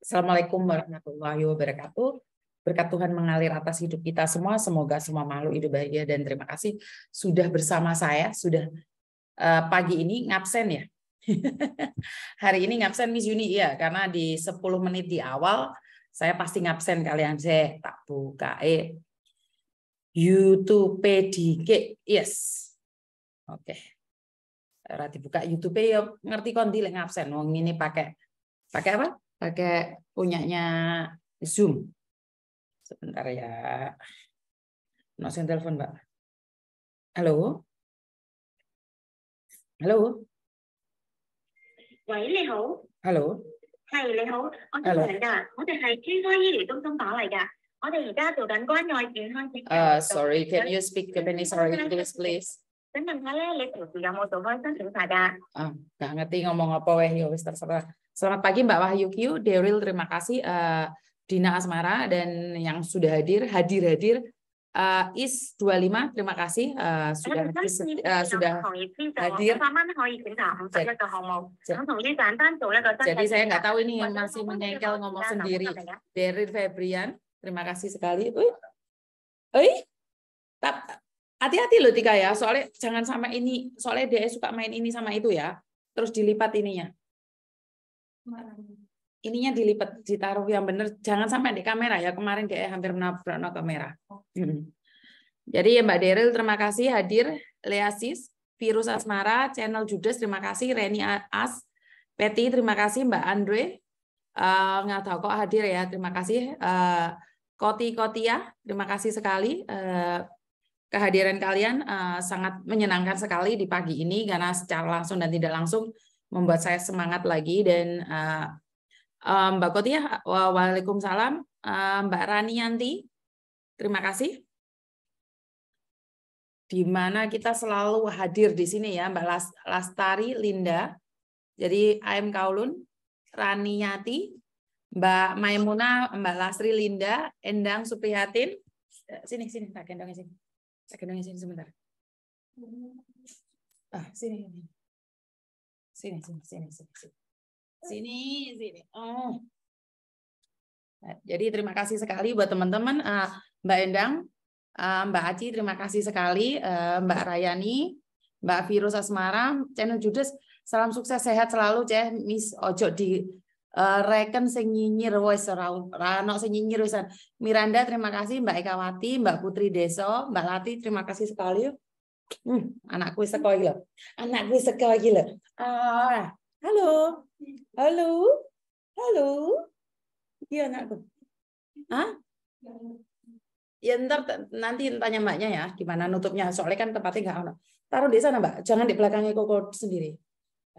Assalamualaikum warahmatullahi wabarakatuh. Berkat Tuhan mengalir atas hidup kita semua. Semoga semua makhluk hidup bahagia dan terima kasih sudah bersama saya. Sudah uh, pagi ini ngabsen ya. Hari ini ngabsen Miss Yuni ya karena di 10 menit di awal saya pasti ngabsen kalian saya tak buka eh YouTube PDG. Yes. Oke. Okay. Rati dibuka YouTube ya ngerti kondi lek ngabsen wong ini pakai pakai apa? pakai punyanya Zoom. Sebentar ya. Nok yang telepon, Mbak. Halo? Halo? Wei, uh sorry, can you speak Japanese or English please? please？請問下咧，你平時有冇做開新檢查㗎？啊，nggak à, ngerti ngomong apa weh, ya wis terserah. Selamat pagi Mbak Wahyu Q, Deril terima kasih uh, Dina Asmara dan yang sudah hadir hadir-hadir uh, Is 25 terima kasih uh, sudah uh, sudah hadir. Jadi, jadi saya nggak tahu ini yang masih menyengkel ngomong sendiri. Deril Febrian terima kasih sekali. Eh, hati-hati loh Tika ya, soalnya jangan sama ini, soalnya dia suka main ini sama itu ya, terus dilipat ininya ininya dilipat ditaruh yang benar jangan sampai di kamera ya kemarin dia hampir menabrak no kamera hmm. jadi ya Mbak Deril terima kasih hadir Leasis virus asmara channel Judas terima kasih Reni As Peti terima kasih Mbak Andre uh, nggak tahu kok hadir ya terima kasih uh, Koti Kotia terima kasih sekali uh, kehadiran kalian uh, sangat menyenangkan sekali di pagi ini karena secara langsung dan tidak langsung membuat saya semangat lagi dan uh, um, Mbak ya wa waalaikumsalam, uh, Mbak Rani Yanti, terima kasih. Di mana kita selalu hadir di sini ya, Mbak Lastari, Linda, jadi AM Kaulun, Rani Yati, Mbak Maimuna, Mbak Lastri, Linda, Endang Suprihatin, sini sini tak gendong sini, tak gendong sini sebentar. Ah, sini. sini. Sini, sini, sini, sini. Sini, sini. Oh. jadi terima kasih sekali buat teman-teman. Eh, Mbak Endang, eh, Mbak Aci, terima kasih sekali. Eh, Mbak Rayani, Mbak Virus Asmara, channel Judas. Salam sukses sehat selalu, Ceh. Miss ojo di uh, reken sing nyinyir rano ora sing Miranda terima kasih, Mbak Ekawati, Mbak Putri Deso, Mbak Lati terima kasih sekali hmm, anakku sekolah gila Anakku sekolah gila Ah, halo. Halo. Halo. Iya anakku. Hah? Ya ntar nanti tanya mbaknya ya gimana nutupnya soalnya kan tempatnya nggak ada. Taruh di sana mbak, jangan di belakangnya koko sendiri.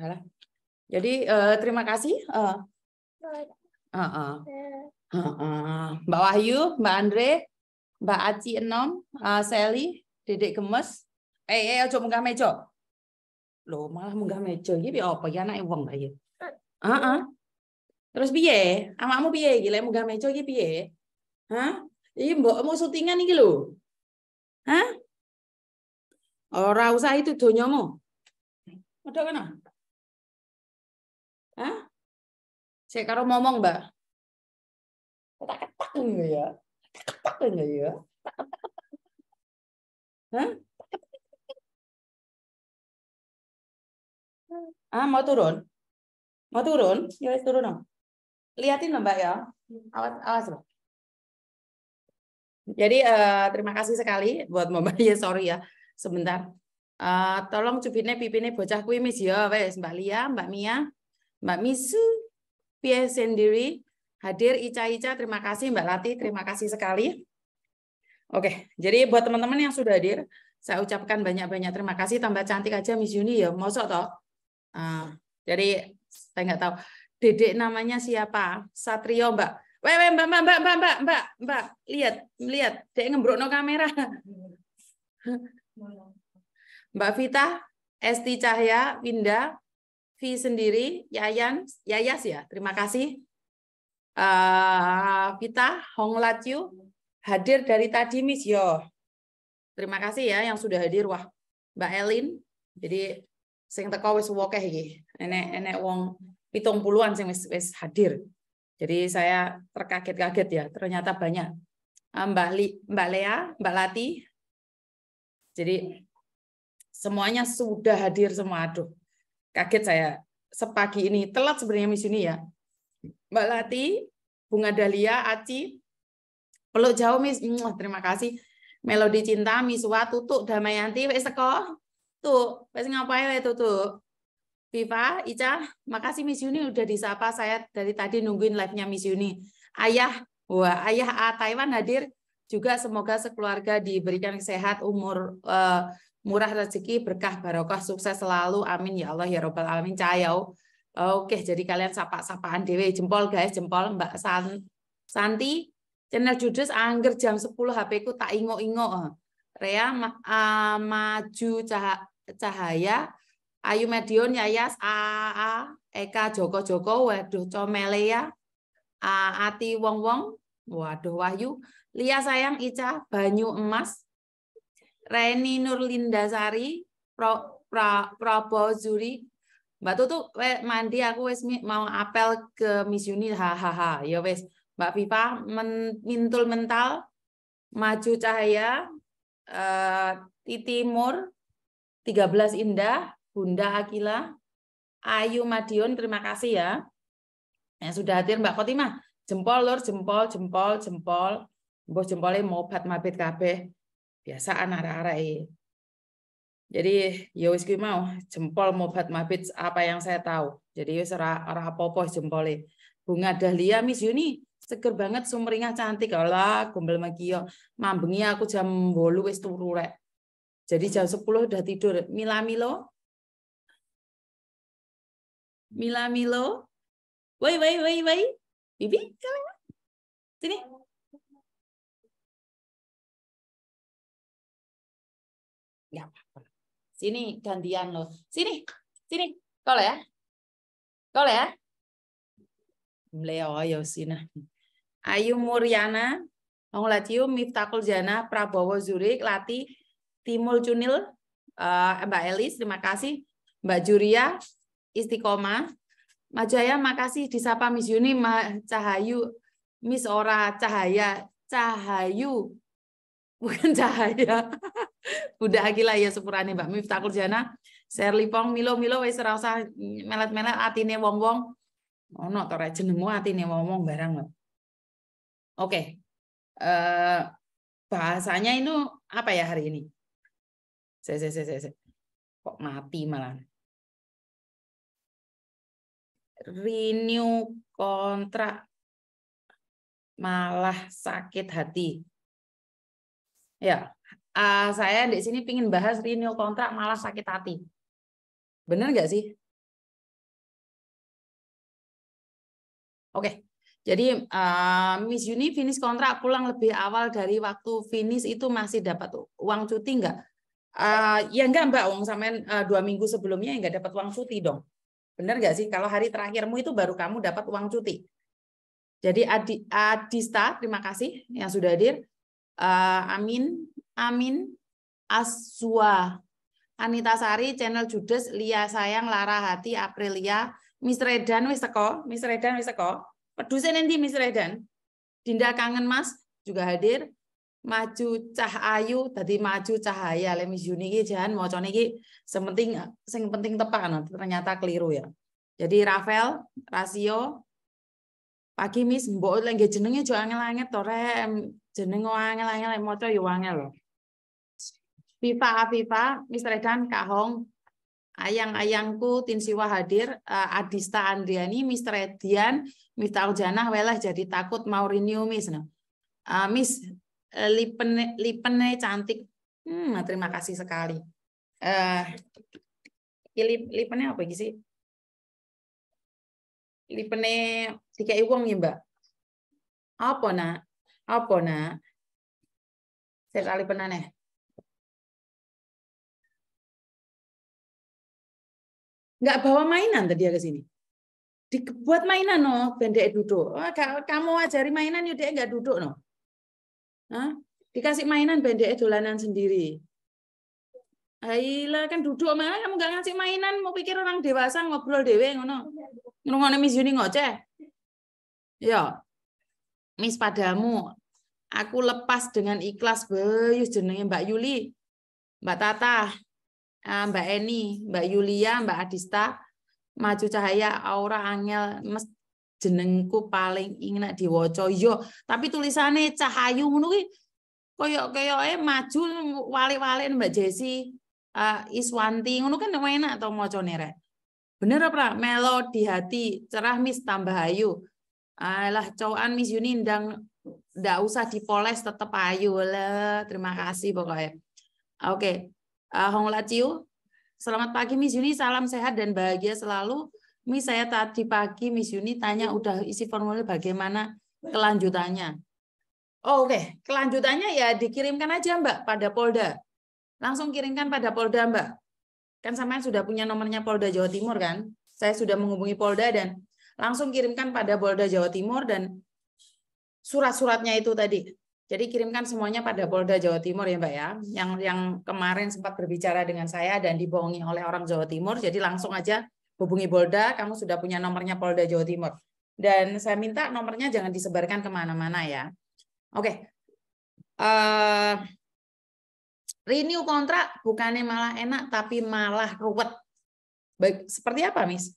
Alah. Jadi eh, terima kasih. uh. uh, uh, uh, uh. Mbak Wahyu, Mbak Andre, Mbak Aci Enom, uh, Sally, Dedek Gemes, Eh, eh ojo munggah meja. lo malah munggah meja iki piye apa ya anake wong ta iki. Iya? Heeh. Terus piye? Awakmu piye iki lek munggah meja iki piye? Hah? Iki mau syutingan iki lho. Hah? Ora usah itu donyamu. ada kena. Hah? Saya karo ngomong, Mbak. Ketak-ketak ya. Ketak-ketak ya. Hah? Ah, mau turun? Mau turun? Ya turun. dong. Liatin Mbak ya. Hmm. Awas awas Mbak. Jadi uh, terima kasih sekali buat Mbak ya sorry ya. Sebentar. Uh, tolong cubine pipinnya bocah kuwi Miss ya wes Mbak Lia, Mbak Mia, Mbak Misu, Pia sendiri hadir Ica-Ica terima kasih Mbak Lati terima kasih sekali. Oke, jadi buat teman-teman yang sudah hadir, saya ucapkan banyak-banyak terima kasih tambah cantik aja Miss Yuni ya. Mosok toh? Uh, jadi saya nggak tahu dedek namanya siapa Satrio Mbak. Weh, weh, mbak, mbak, mbak, mbak, mbak, mbak, mbak, lihat, lihat, dek no kamera. Mbak Vita, Esti Cahya, Winda, Vi sendiri, Yayan, Yayas ya, terima kasih. Uh, Vita, Hong Latyu, hadir dari tadi Miss Yo. Terima kasih ya yang sudah hadir, wah Mbak Elin. Jadi sing teko wis wokeh iki. Enek hmm. enek wong pitung puluhan sing wis wis hadir. Jadi saya terkaget-kaget ya, ternyata banyak. Ah, Mbak Li, Mbak Lea, Mbak Lati. Jadi semuanya sudah hadir semua. Aduh, kaget saya sepagi ini. Telat sebenarnya misi ini ya. Mbak Lati, Bunga Dahlia, Aci, peluk jauh mis, terima kasih. Melodi Cinta, Miss Miswa, Tutuk, Damayanti, wis teko. Tuh, pasti ngapain itu tuh? Viva, Ica, makasih Miss Yuni udah disapa saya dari tadi nungguin live-nya Miss Yuni. Ayah, wah ayah A Taiwan hadir juga semoga sekeluarga diberikan sehat umur uh, murah rezeki berkah barokah sukses selalu amin ya Allah ya robbal alamin cayau, oke jadi kalian sapa-sapaan dewe jempol guys jempol Mbak San Santi channel judes angger jam 10 HP ku tak ingo-ingo eh, Rea ma, uh, maju cah Cahaya, Ayu Medion, Yayas, a a Eka, Joko, Joko, waduh, Comele ya, A, Ati, Wong, Wong, waduh, Wahyu, Lia Sayang, Ica, Banyu Emas, Reni Nurlinda Sari, Pro, pra, Probo Zuri, Mbak Tutu, we, mandi aku wes mau apel ke Miss Uni, hahaha, ya wes, Mbak pipa men, mintul mental, maju cahaya, uh, eh, titimur, 13 Indah, Bunda Akila, Ayu Madiun, terima kasih ya. Yang sudah hadir Mbak kotima jempol lur, jempol, jempol, jempol. Mbah jempolnya mau bat mabit kabeh. Biasa anak-anak e. jadi ya wis mau jempol mobat mabit apa yang saya tahu. Jadi wis ora ora apa-apa jempole. Bunga Dahlia Miss Yuni seger banget sumringah cantik. allah gombel magio Mambengi aku jam 8 wis turu rek. Jadi jam 10 udah tidur. Mila Milo? Mila Milo? Woi, woi, woi, woi. Bibi, kalian? Sini. Ya, Sini, gantian loh. Sini, sini. Kau ya? Kau ya? Leo, ayo sini. Ayu Muriana, Ong Latium, Miftakul Jana, Prabowo Zurik, Lati, Timul Cunil, uh, eh, Mbak Elis, terima kasih. Mbak Juria, Istiqomah. Majaya, makasih disapa Miss Yuni, Ma Cahayu, Miss Ora, Cahaya, Cahayu, bukan Cahaya. Bunda gila ya sepurane Mbak Miftah Kurjana, Sherly Pong, Milo Milo wis rasa, melet-melet atine wong-wong. Oh, no, tore jenengmu atine wong-wong barang Oke. Okay. uh, eh, bahasanya itu apa ya hari ini? saya saya saya saya kok mati malah renew kontrak malah sakit hati ya uh, saya di sini ingin bahas renew kontrak malah sakit hati benar nggak sih oke Jadi uh, Miss Uni finish kontrak pulang lebih awal dari waktu finish itu masih dapat uang cuti nggak? Uh, ya enggak Mbak, uang sampean uh, dua minggu sebelumnya ya enggak dapat uang cuti dong. benar nggak sih? Kalau hari terakhirmu itu baru kamu dapat uang cuti. Jadi Adi, Adista, terima kasih yang sudah hadir. Uh, Amin, Amin, Aswa, Anita Sari, channel Judes, Lia Sayang, Lara Hati, Aprilia, Miss Redan Miss teko, Miss Redan Miss teko. nanti Miss Redan. Dinda Kangen Mas juga hadir maju cah ayu tadi maju cahaya le Juni jahan jangan macane iki sementing sing penting tepat ternyata keliru ya jadi Rafael rasio pagi mis mbok lek jenenge jo angel-angel to jeneng angel-angel le maca yo angel lo Viva Afifa, Mister Edan, Kahong, ayang-ayangku Tinsiwa hadir, eh, Adista Andriani, Mister Edian, Miftahul Ujana, welah jadi takut mau renew Miss. Nah. Uh, Miss lipen eh, lipennya cantik. Hmm, terima kasih sekali. Eh, uh, lip, lipennya apa sih? Lipennya tiga uang ya mbak. Apa nak? Apa nak? Saya kali penane. bawa mainan tadi ke sini dibuat mainan no pendek duduk oh, kamu ajari mainan yuk dia nggak duduk no Hah? Dikasih mainan bendek dolanan sendiri. Ayo kan duduk mana, kamu gak ngasih mainan mau pikir orang dewasa ngobrol dewe ngono. Ngono Miss Yuni ngoceh. Ya. Miss padamu aku lepas dengan ikhlas beyus jenenge Mbak Yuli, Mbak Tata, ah, Mbak Eni, Mbak Yulia, Mbak Adista, Maju Cahaya, Aura Angel, jenengku paling nak diwoco yo iya, tapi tulisannya Cahayu ngono kuwi koyok eh maju wali wali Mbak Jesi uh, Iswanti ngono kan enak atau mau conere bener apa melo di hati cerah mis tambah ayu alah cowan mis Yuni ndang ndak usah dipoles tetep ayu lah terima kasih pokoknya oke okay. uh, eh, Hong Laciu Selamat pagi mis Yuni, salam sehat dan bahagia selalu. Mi saya tadi pagi Miss Yuni tanya udah isi formulir bagaimana kelanjutannya. Oh, Oke, okay. kelanjutannya ya dikirimkan aja Mbak pada Polda. Langsung kirimkan pada Polda Mbak. Kan sama sudah punya nomornya Polda Jawa Timur kan? Saya sudah menghubungi Polda dan langsung kirimkan pada Polda Jawa Timur dan surat-suratnya itu tadi. Jadi kirimkan semuanya pada Polda Jawa Timur ya Mbak ya. Yang yang kemarin sempat berbicara dengan saya dan dibohongi oleh orang Jawa Timur, jadi langsung aja hubungi Polda, kamu sudah punya nomornya Polda Jawa Timur. Dan saya minta nomornya jangan disebarkan kemana-mana ya. Oke. Okay. Uh, eh, renew kontrak bukannya malah enak, tapi malah ruwet. Baik, seperti apa, Miss?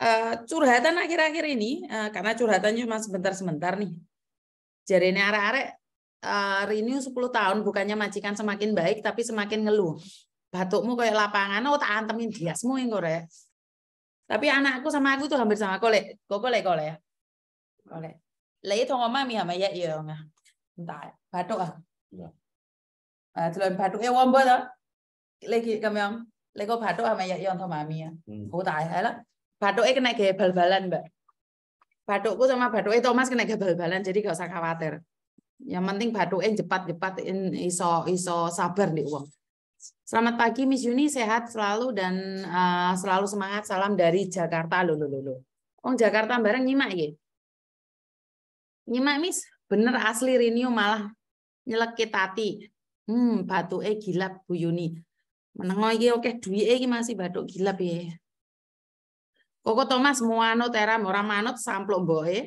Uh, curhatan akhir-akhir ini, uh, karena curhatannya cuma sebentar-sebentar nih. Jadi ini arek-arek uh, renew 10 tahun bukannya majikan semakin baik tapi semakin ngeluh. Batukmu kayak lapangan, oh tak antemin dia yang korek. Tapi anakku sama aku tuh hampir sama kole, kole kole ya. Kole. Lai thong mi hama ya iya nga. Entar, batuk ah. Iya. Ah, tulen batuk e wombo to. Lagi kami yang lego batuk sama ya iya sama mami ya. Oh tak ya lah. Batuk e kena gaya bal-balan, Mbak. Batukku sama batuk e Thomas kena gaya bal-balan jadi gak usah khawatir. Yang penting batuk e cepat-cepat. iso iso sabar nih uang. Selamat pagi Miss Yuni, sehat selalu dan uh, selalu semangat. Salam dari Jakarta lo lo lo. Oh Jakarta bareng nyimak ya? Nyimak Miss, bener asli Rinio malah nyelekit tati. Hmm, batu e gila Bu Yuni. Menengo iki oke duwi iki masih batu gila ya. Koko Thomas muano tera ora manut samplok mboke.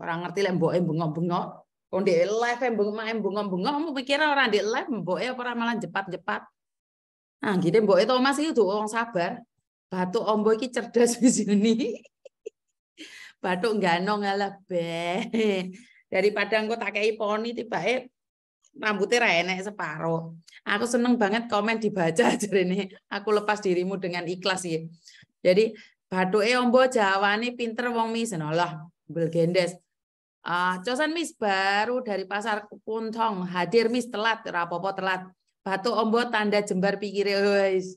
Ora ngerti lek mboke bengok-bengok. Kok ndek live mbok bengok bengok kamu pikir ora ndek live mboke apa ora malah jepat-jepat. Nah, gini Mbok eh, Thomas itu tuh orang sabar. Batu ombo iki cerdas bisuni. Batu gano ngalah be. Daripada engko tak kei poni tiba rambutnya ra separuh. separo. Aku seneng banget komen dibaca nih. Aku lepas dirimu dengan ikhlas ya. Jadi batu e ombo nih pinter wong misen. Allah, oh, bel gendes. Ah, cosan mis baru dari pasar Kuntong hadir mis telat, rapopo telat Batu ombo tanda jembar pikir guys oh,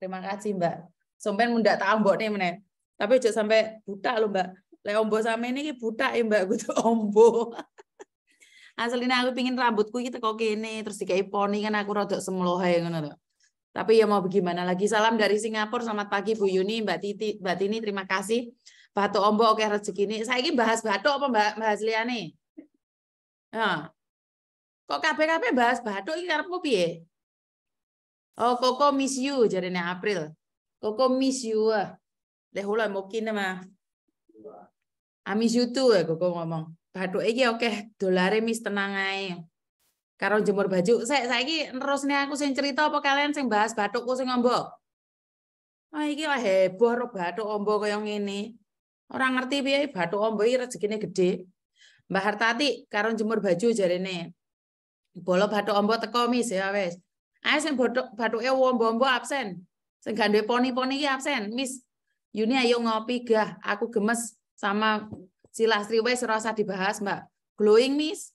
Terima kasih, Mbak. sampai muda tak ombo nih mana Tapi udah sampai buta loh, Mbak. le ombo sama ini buta ya, Mbak. gue tuh ombo. Aslinya aku pingin rambutku kita kok kene terus dikai poni kan aku rontok semlohe ngono Tapi ya mau bagaimana lagi. Salam dari Singapura, selamat pagi Bu Yuni, Mbak Titi, Mbak Tini, terima kasih. Batu ombo oke rezeki ini. Saya ini bahas batu apa Mbak bahas liane? Ya. Ah. Kok kabeh-kabeh bahas ini karena karepmu piye? Oh, Koko miss you nih April. Koko miss you. deh hula mungkin mah. I miss you too ya eh, Koko ngomong. Bathuk ini oke, dolare miss tenang aja Karo jemur baju. Saya terus nih aku sing cerita apa kalian sing bahas bathukku sing ngombo? oh, ah, iki lah heboh ro bathuk ombo yang ini. Orang ngerti biaya batu ombo ini rezekinya gede. Mbak Hartati karun jemur baju nih. Bola batuk ombo teko mis ya wes Ae sing batuk ya wong bombo absen. Sing gandhe poni-poni ki absen, mis. Yuni ayo ngopi gah, aku gemes sama si Lastri wes rasa dibahas, Mbak. Glowing mis.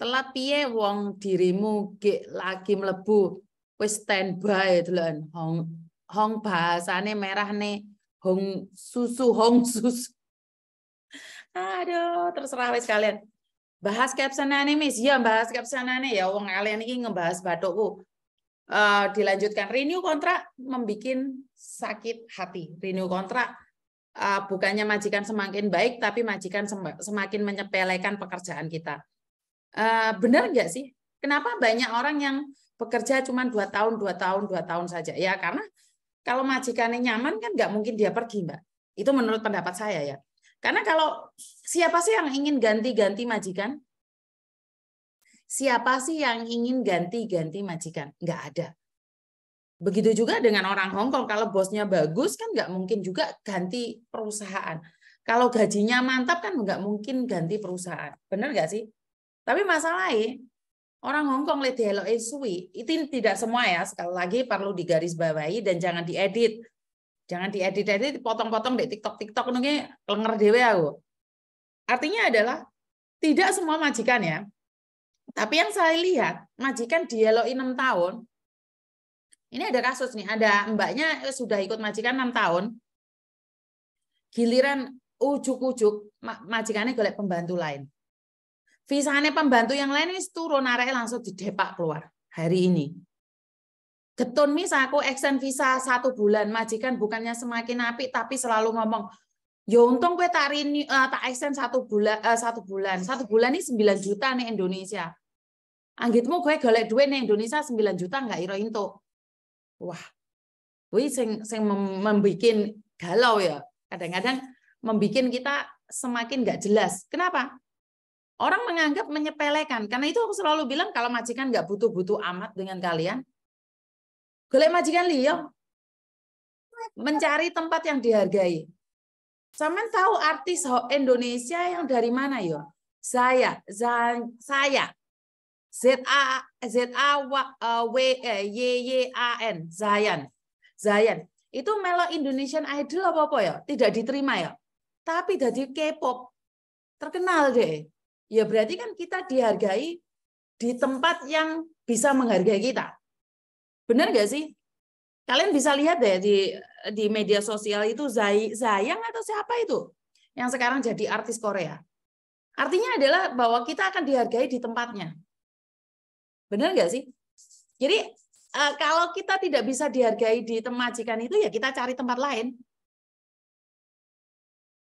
Telat piye wong dirimu ge lagi mlebu wes standby dolan hong hong bahasane merah ne hong susu hong susu aduh terserah wes kalian bahas ini animis ya bahas ini ya wong kalian ini ngebahas batukku uh, eh, dilanjutkan renew kontrak membuat sakit hati renew kontrak uh, bukannya majikan semakin baik tapi majikan semakin menyepelekan pekerjaan kita uh, benar nggak sih kenapa banyak orang yang bekerja cuma dua tahun dua tahun dua tahun saja ya karena kalau majikannya nyaman kan nggak mungkin dia pergi mbak itu menurut pendapat saya ya karena kalau Siapa sih yang ingin ganti-ganti majikan? Siapa sih yang ingin ganti-ganti majikan? Nggak ada. Begitu juga dengan orang Hongkong, kalau bosnya bagus kan nggak mungkin juga ganti perusahaan. Kalau gajinya mantap kan nggak mungkin ganti perusahaan. Benar nggak sih? Tapi masalahnya orang Hongkong lihat Hello suwi itu tidak semua ya sekali lagi perlu digarisbawahi dan jangan diedit jangan diedit edit potong-potong di TikTok TikTok nungguin lenger dewe aku Artinya adalah tidak semua majikan ya. Tapi yang saya lihat, majikan dialoi 6 tahun. Ini ada kasus nih, ada mbaknya sudah ikut majikan 6 tahun. Giliran ujuk-ujuk majikannya golek pembantu lain. Visanya pembantu yang lain ini turun arek langsung di depak keluar hari ini. Getun misalku aku extend visa satu bulan, majikan bukannya semakin api tapi selalu ngomong, Ya untung gue tak rini, uh, eh, tak extend satu bulan uh, eh, satu bulan. Satu bulan ini 9 juta nih Indonesia. Anggitmu gue golek duit nih Indonesia 9 juta nggak iro into. Wah. Gue sing sing membikin galau ya. Kadang-kadang membikin kita semakin nggak jelas. Kenapa? Orang menganggap menyepelekan. Karena itu aku selalu bilang kalau majikan nggak butuh-butuh amat dengan kalian. Golek majikan liyo. Mencari tempat yang dihargai Cuman tahu artis Indonesia yang dari mana yo? Saya, Zan, saya. Z A Z A W Y e Y A N Zayan. Zayan. Itu melo Indonesian Idol apa apa ya? Tidak diterima ya. Tapi jadi K-pop terkenal deh. Ya berarti kan kita dihargai di tempat yang bisa menghargai kita. Benar nggak sih? Kalian bisa lihat deh di di media sosial itu zai Zayang atau siapa itu yang sekarang jadi artis Korea. Artinya adalah bahwa kita akan dihargai di tempatnya. Benar nggak sih? Jadi eh, kalau kita tidak bisa dihargai di temajikan itu ya kita cari tempat lain.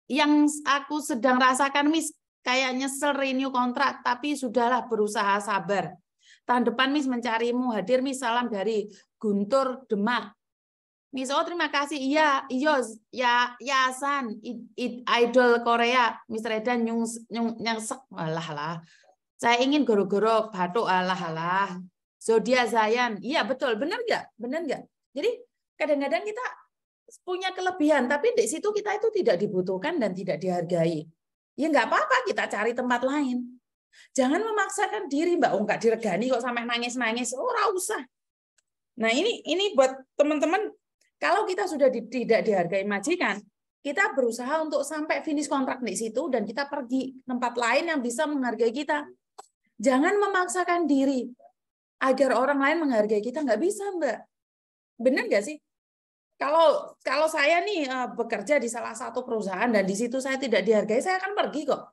Yang aku sedang rasakan Miss kayaknya nyesel renew kontrak tapi sudahlah berusaha sabar. Tahun depan Miss mencarimu hadir Miss salam dari Guntur Demak. Miso terima kasih. Iya, iyo ya Yasan, idol Korea, Mister Edan nyung, nyung nyangsek alah lah. Saya ingin goro-goro batuk alah lah Zodia Zayan. Iya, betul. Benar nggak? Benar nggak? Jadi kadang-kadang kita punya kelebihan, tapi di situ kita itu tidak dibutuhkan dan tidak dihargai. Ya nggak apa-apa, kita cari tempat lain. Jangan memaksakan diri, Mbak. Oh, nggak diregani kok sampai nangis-nangis. Oh, usah. Nah, ini ini buat teman-teman kalau kita sudah di, tidak dihargai majikan, kita berusaha untuk sampai finish kontrak di situ dan kita pergi tempat lain yang bisa menghargai kita. Jangan memaksakan diri agar orang lain menghargai kita nggak bisa, Mbak. Benar nggak sih? Kalau kalau saya nih eh, bekerja di salah satu perusahaan dan di situ saya tidak dihargai, saya akan pergi kok.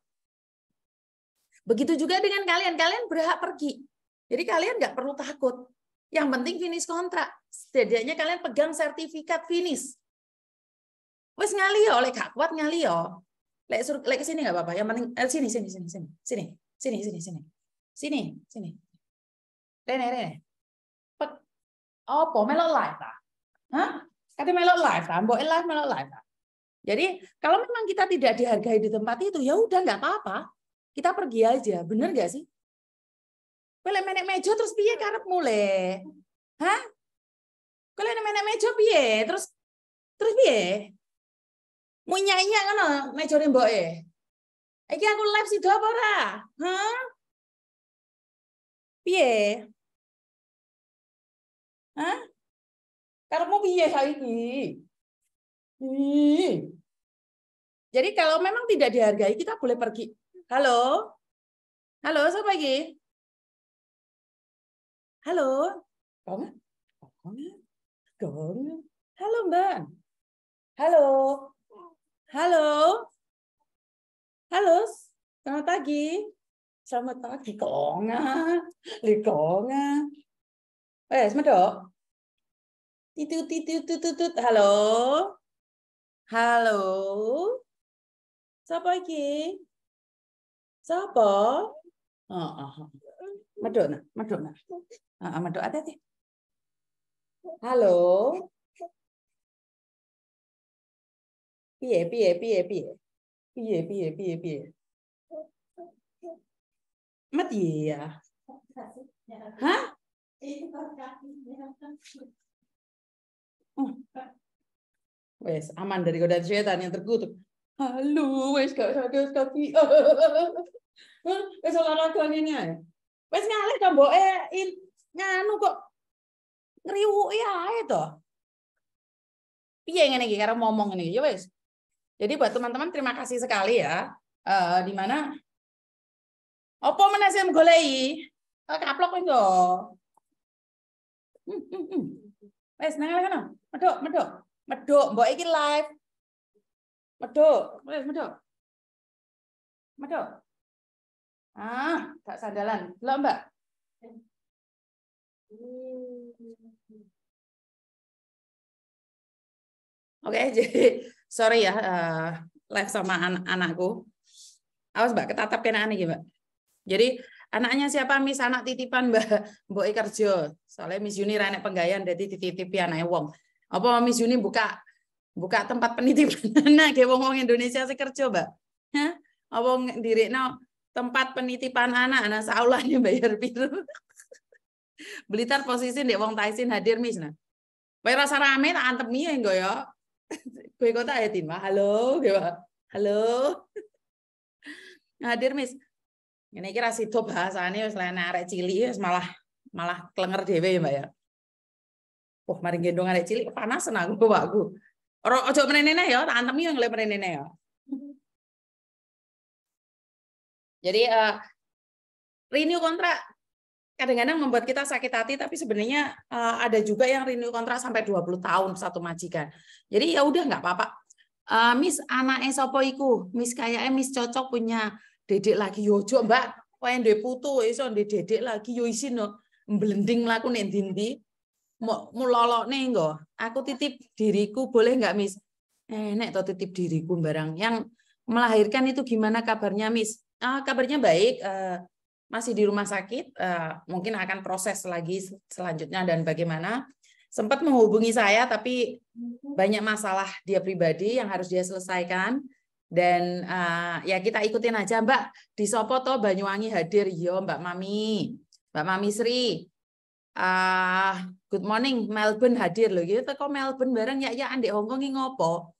Begitu juga dengan kalian, kalian berhak pergi. Jadi kalian nggak perlu takut yang penting finish kontrak. Setidaknya kalian pegang sertifikat finish. Wes ngali yo, lek gak kuat ngali yo. Lek suruh lek kesini nggak apa-apa. Yang penting eh, sini sini sini sini sini sini sini sini sini sini. Rene rene. Oh, Apa melo live ta? Hah? Kata melo live ta? Mbok live melo live ta? Jadi kalau memang kita tidak dihargai di tempat itu, ya udah nggak apa-apa. Kita pergi aja, bener nggak sih? Kowe menek meja terus piye karepmu mulai, Hah? Kowe menek meja piye? Terus terus piye? Munyak-nyak ngono mejane mboke. Iki aku live sih apa ora? Hah? Piye? Hah? Karepmu piye saiki? Ih. Jadi kalau memang tidak dihargai, kita boleh pergi. Halo? Halo, siapa lagi? Halo. Kongen? Kongen? Halo Mbak. Halo. Halo. Halo. Selamat pagi. Selamat pagi. Konga. Likonga. Eh, semedok. titu, titu, titut, titut. Halo. Halo. Sapa iki? Sapa? ah, Oh, oh, oh. Medok nah, medok nah. Heeh, medok Halo. Piye, piye, piye, piye. Piye, piye, piye, piye. Mati ya. Hah? Oh. Wes aman dari godaan setan yang terkutuk. Halo, wes gak usah kaki. Wes olahraga ini ya Wes ngalih to mboke eh, nganu kok ngriwuki ae itu, Piye ngene iki karo ngomong ngene ya wes. Jadi buat teman-teman terima kasih sekali ya. Uh, di mana apa meneh sing goleki? Uh, kaplok kowe yo. Hmm, hmm, hmm. Wes nang kana. Medok, medok. Medok, mbok iki live. Medok, wes medok. Medok. Ah, Kak Sandalan. Belum, Mbak? Oke, okay, jadi sorry ya uh, live sama an anakku. Awas Mbak, ketatap kena aneh, ya, Mbak. Jadi anaknya siapa Miss anak titipan Mbak Mbok kerja. Soalnya Miss Yuni ranek penggayaan jadi titipi anaknya wong. Apa Miss Yuni buka buka tempat penitipan anak wong wong Indonesia sih kerja Mbak. Hah? Nah, no tempat penitipan anak anak saulahnya bayar biru Belitar posisi ndek wong Taisin hadir mis nah. bayar rasa rame tak antep mie enggak ya. gue kota ya, ya tim mah. Halo, gue Halo. hadir mis. Ini kira sido bahasannya wis lena arek cili wis malah malah klenger dhewe ya Mbak ya. Wah, mari gendong arek cilik panasan nah, pak gue oh, coba nenek ya, tak antem yang ngelep menene ya. Jadi uh, renew kontrak kadang-kadang membuat kita sakit hati tapi sebenarnya uh, ada juga yang renew kontrak sampai 20 tahun satu majikan. Jadi ya udah nggak apa-apa. Uh, miss anak esopo iku? Miss kayaknya Miss cocok punya dedek lagi yojo Mbak, kowe dua putu iso dedek lagi yo no. Blending laku nih dindi. mau nih enggak. Aku titip diriku boleh nggak Miss? Eh, nek to titip diriku barang yang melahirkan itu gimana kabarnya Miss? Uh, kabarnya baik, uh, masih di rumah sakit, uh, mungkin akan proses lagi selanjutnya dan bagaimana. Sempat menghubungi saya, tapi mhm. banyak masalah dia pribadi yang harus dia selesaikan. Dan uh, ya kita ikutin aja, Mbak. Di sopo toh Banyuwangi hadir, yo iya, Mbak Mami, Mbak Mami Sri. Uh, good morning, Melbourne hadir loh. Gitu kok Melbourne bareng ya ya andek Hongkong ngopo.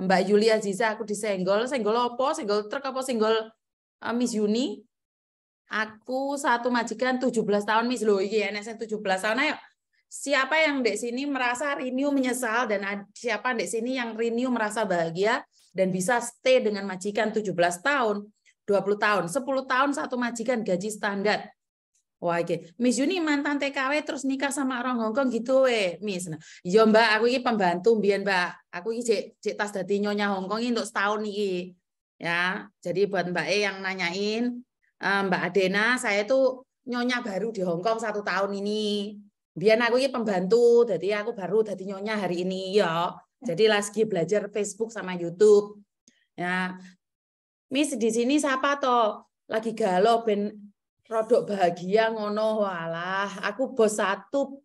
Mbak Yulia Ziza aku disenggol, senggol opo, senggol truk apa senggol uh, Miss Yuni aku satu majikan 17 tahun Miss loh iya NSN 17 tahun ayo siapa yang di sini merasa renew menyesal dan siapa di sini yang renew merasa bahagia dan bisa stay dengan majikan 17 tahun, 20 tahun, 10 tahun satu majikan gaji standar. Wah, Okay. Miss Yuni mantan TKW terus nikah sama orang Hongkong gitu we, eh, Miss. Nah, yo iya, Mbak, aku ini pembantu mbien Mbak. Aku ini cek cek tas dadi nyonya Hongkong ini untuk setahun iki. Ya, jadi buat Mbak E yang nanyain, eh, Mbak Adena, saya itu nyonya baru di Hong Kong satu tahun ini. Biar aku ini pembantu, jadi aku baru jadi nyonya hari ini, ya. Jadi lagi belajar Facebook sama YouTube. Ya, Miss di sini siapa toh? Lagi galau ben rodok bahagia ngono walah. Aku bos satu.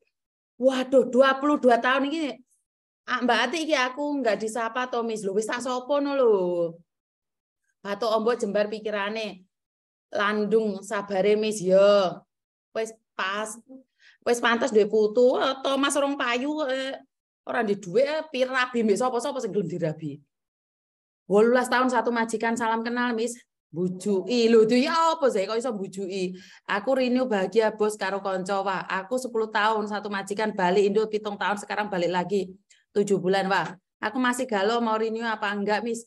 Waduh, 22 tahun ini ah, Mbak Ati iki aku nggak disapa Tomis Miss wis tak sapa no lu. Batu ombok jembar pikirane. Landung sabare mis yo. wes pas. wes pantas duwe putu atau Mas Rong Payu eh, orang di duwe e, pirabi mbek sapa-sapa sing gelem dirabi. 18 tahun satu majikan salam kenal mis lu tuh ya apa sih kok bisa bujui aku renew bahagia bos karo konco wah aku 10 tahun satu majikan balik Indo pitung tahun sekarang balik lagi tujuh bulan wah aku masih galau mau renew apa enggak mis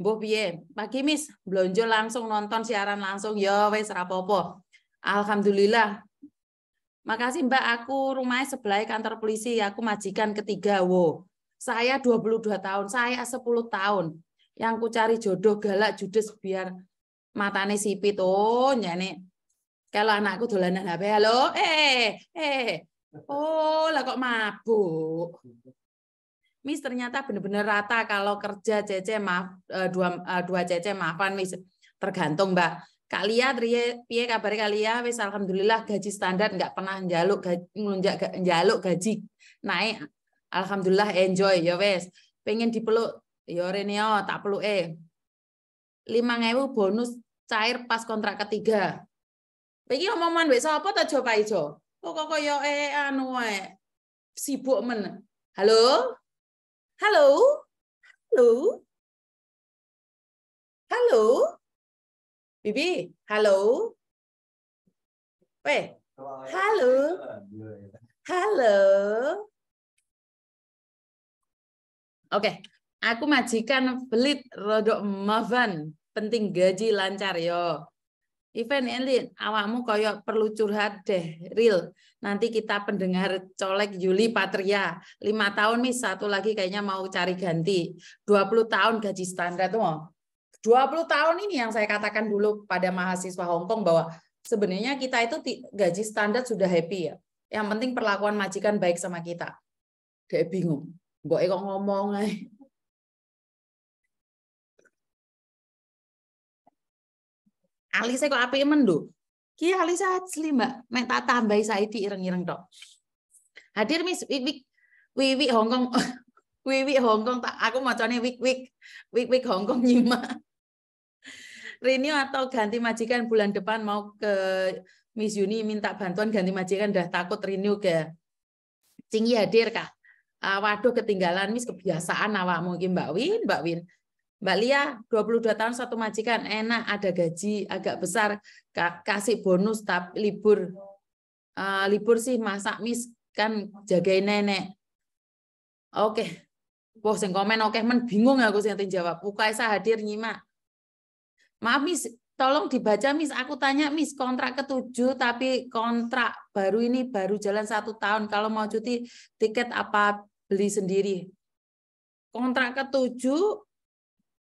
Mbah piye? Pagi Mis, blonjo langsung nonton siaran langsung. Ya wis rapopo. Alhamdulillah. Makasih Mbak, aku rumahnya sebelah kantor polisi, aku majikan ketiga. Wo. Saya 22 tahun, saya 10 tahun. Yang ku cari jodoh galak judes biar matane sipit. Oh, nyane. Kalau anakku dolanan HP, halo, eh, eh. Oh, lah kok mabuk. Miss ternyata benar-benar rata kalau kerja cece maaf eh, dua eh, dua cece maafan Miss tergantung Mbak. Kalia Lia, Rie, piye kabar Kalia? alhamdulillah gaji standar nggak pernah njaluk ngelunjak njaluk gaji naik. Alhamdulillah enjoy ya wes. Pengen dipeluk ya Renio tak peluk eh. ngewu bonus cair pas kontrak ketiga. Iki omongan wes apa tuh coba Paijo? Kok kok yo ya, eh anu eh sibuk men. Halo? Halo? Halo? Halo? Bibi, halo? Weh, halo? Halo? Oke, okay. aku majikan pelit rodok mavan, penting gaji lancar yo. Event ini awakmu koyok perlu curhat deh, real. Nanti kita pendengar colek Yuli Patria, lima tahun nih, satu lagi kayaknya mau cari ganti. 20 tahun gaji standar tuh. 20 tahun ini yang saya katakan dulu pada mahasiswa Hongkong bahwa sebenarnya kita itu gaji standar sudah happy ya. Yang penting perlakuan majikan baik sama kita. Kayak bingung. Mbok e kok ngomong alisnya kok apike mendo. Ki alisnya asli, Mbak. Mek tak tambahi di ireng-ireng dok. Hadir mis, Wiwik Wiwik Hongkong Wiwik Hongkong tak aku mau macane Wiwik Wiwik Hongkong nyima. Renew atau ganti majikan bulan depan mau ke Miss Yuni minta bantuan ganti majikan dah takut renew ke Cingi hadir kah? Uh, waduh ketinggalan Miss kebiasaan awakmu mungkin Mbak Win, Mbak Win. Mbak Lia, 22 tahun satu majikan, enak ada gaji agak besar, kasih bonus tapi libur. Uh, libur sih masak mis kan jagain nenek. Oke. Okay. Wah, komen oke okay. men bingung aku sing jawab. saya hadir nyimak. Maaf mis, tolong dibaca mis Aku tanya mis kontrak ketujuh tapi kontrak baru ini baru jalan satu tahun. Kalau mau cuti tiket apa beli sendiri? Kontrak ketujuh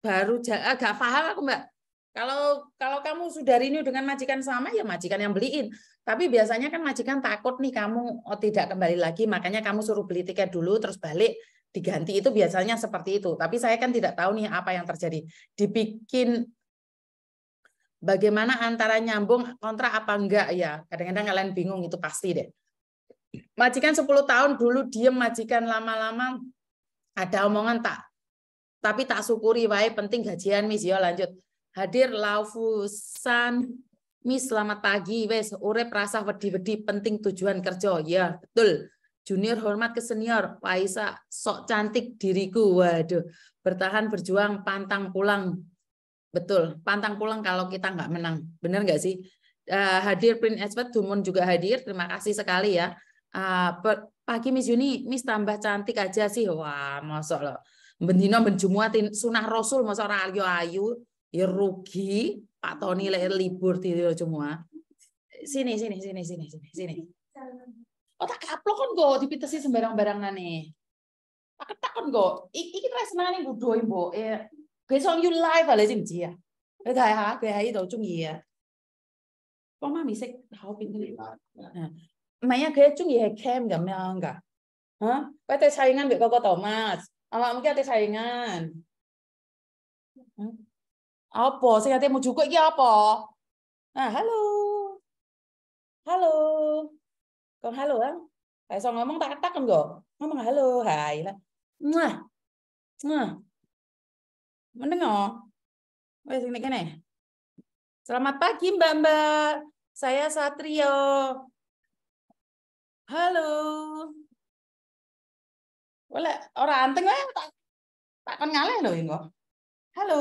baru agak eh, paham aku mbak. Kalau kalau kamu sudah renew dengan majikan sama ya majikan yang beliin. Tapi biasanya kan majikan takut nih kamu oh, tidak kembali lagi, makanya kamu suruh beli tiket dulu terus balik diganti itu biasanya seperti itu. Tapi saya kan tidak tahu nih apa yang terjadi. Dibikin bagaimana antara nyambung kontrak apa enggak ya. Kadang-kadang kalian bingung itu pasti deh. Majikan 10 tahun dulu diem majikan lama-lama ada omongan tak tapi tak syukuri wae penting gajian Miss ya lanjut. Hadir Laufusan Miss selamat pagi wes urip rasa wedi-wedi penting tujuan kerja ya betul. Junior hormat ke senior, Paisa sok cantik diriku. Waduh, bertahan berjuang pantang pulang. Betul, pantang pulang kalau kita nggak menang. Benar nggak sih? Uh, hadir print expert Dumun juga hadir. Terima kasih sekali ya. Uh, pagi Miss juni Miss tambah cantik aja sih. Wah, masuk loh bendino ben tin sunah Rasul masa orang ayu ayu ya rugi Pak Toni leh libur di semua. Sini sini sini sini sini sini. Oh tak kaplok kan pita dipitesi sembarang barangan nih. Tak ketak kan kok. Iki kita senang nih budoy ya, bo. Besok you live aja ya, ya, iya. sih ya. Kita ya, kita ya itu cungi ya. Pama misek tahu pintu. Nah, maya kayak cungi ya kem gak mau enggak. Hah? Kita cairan bekal kok Thomas. Awak mungkin ada saingan. Hmm. Apa sing mau juga iki apa? Nah, halo. Halo. Kau halo, ah? kan? Saya iso ngomong tak takon kok. Ngomong halo, hai lah. Nah. Nah. mendengar, oh? Wes ini kene. Selamat pagi, Mbak-mbak. Saya Satrio. Halo. Boleh, ora anteng wae tak tak kon ngalih lho engko. Halo.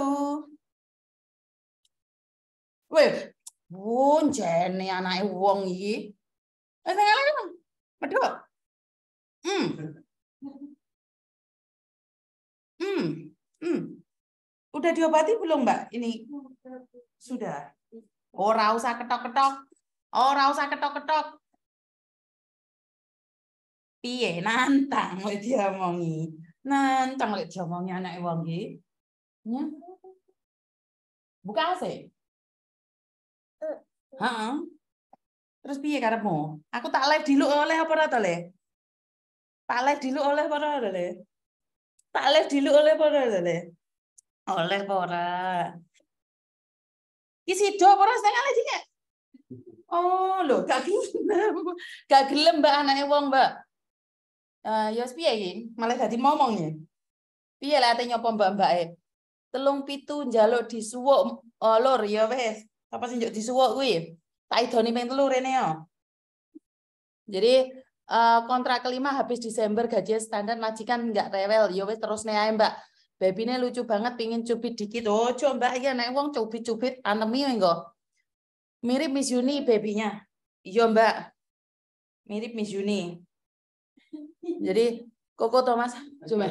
Weh, bun jene anake wong iki. Wis eh, ngalih kan? Medhok. Hmm. Hmm. Hmm. Udah diobati belum, Mbak? Ini sudah. Ora usah ketok-ketok. Ora usah ketok-ketok piye nantang lek diomongi nantang lek diomongi anak wong iki ya buka Ha-ha. Eh. Terus piye karepmu? Aku tak live diluk oleh apa ora Le? Tak live diluk oleh apa ora, Le? Tak live diluk oleh apa ora, Le? Oleh apa ora? doa sido apa ora setengah Oh, lo gak gelem. Gak gelem Mbak anaknya wong, Mbak. Yo, eh, ya piye iki? Malah dadi momong ya. Piye lah ate nyopo mbak-mbake? Telung pitu njaluk disuwuk oh, lur ya wis. Apa sih njuk disuwuk kuwi? Tak idoni ping telu rene yo. Ya. Jadi eh, kontrak kelima habis Desember gaji standar majikan nggak rewel ya wis terus ae Mbak. Babine lucu banget pingin cubit dikit. Oh, coba Mbak Iya nek wong cubit-cubit anemi engko. Mirip Miss Yuni babynya. Iya Mbak. Mirip Miss Yuni. Jadi Coco Thomas cuma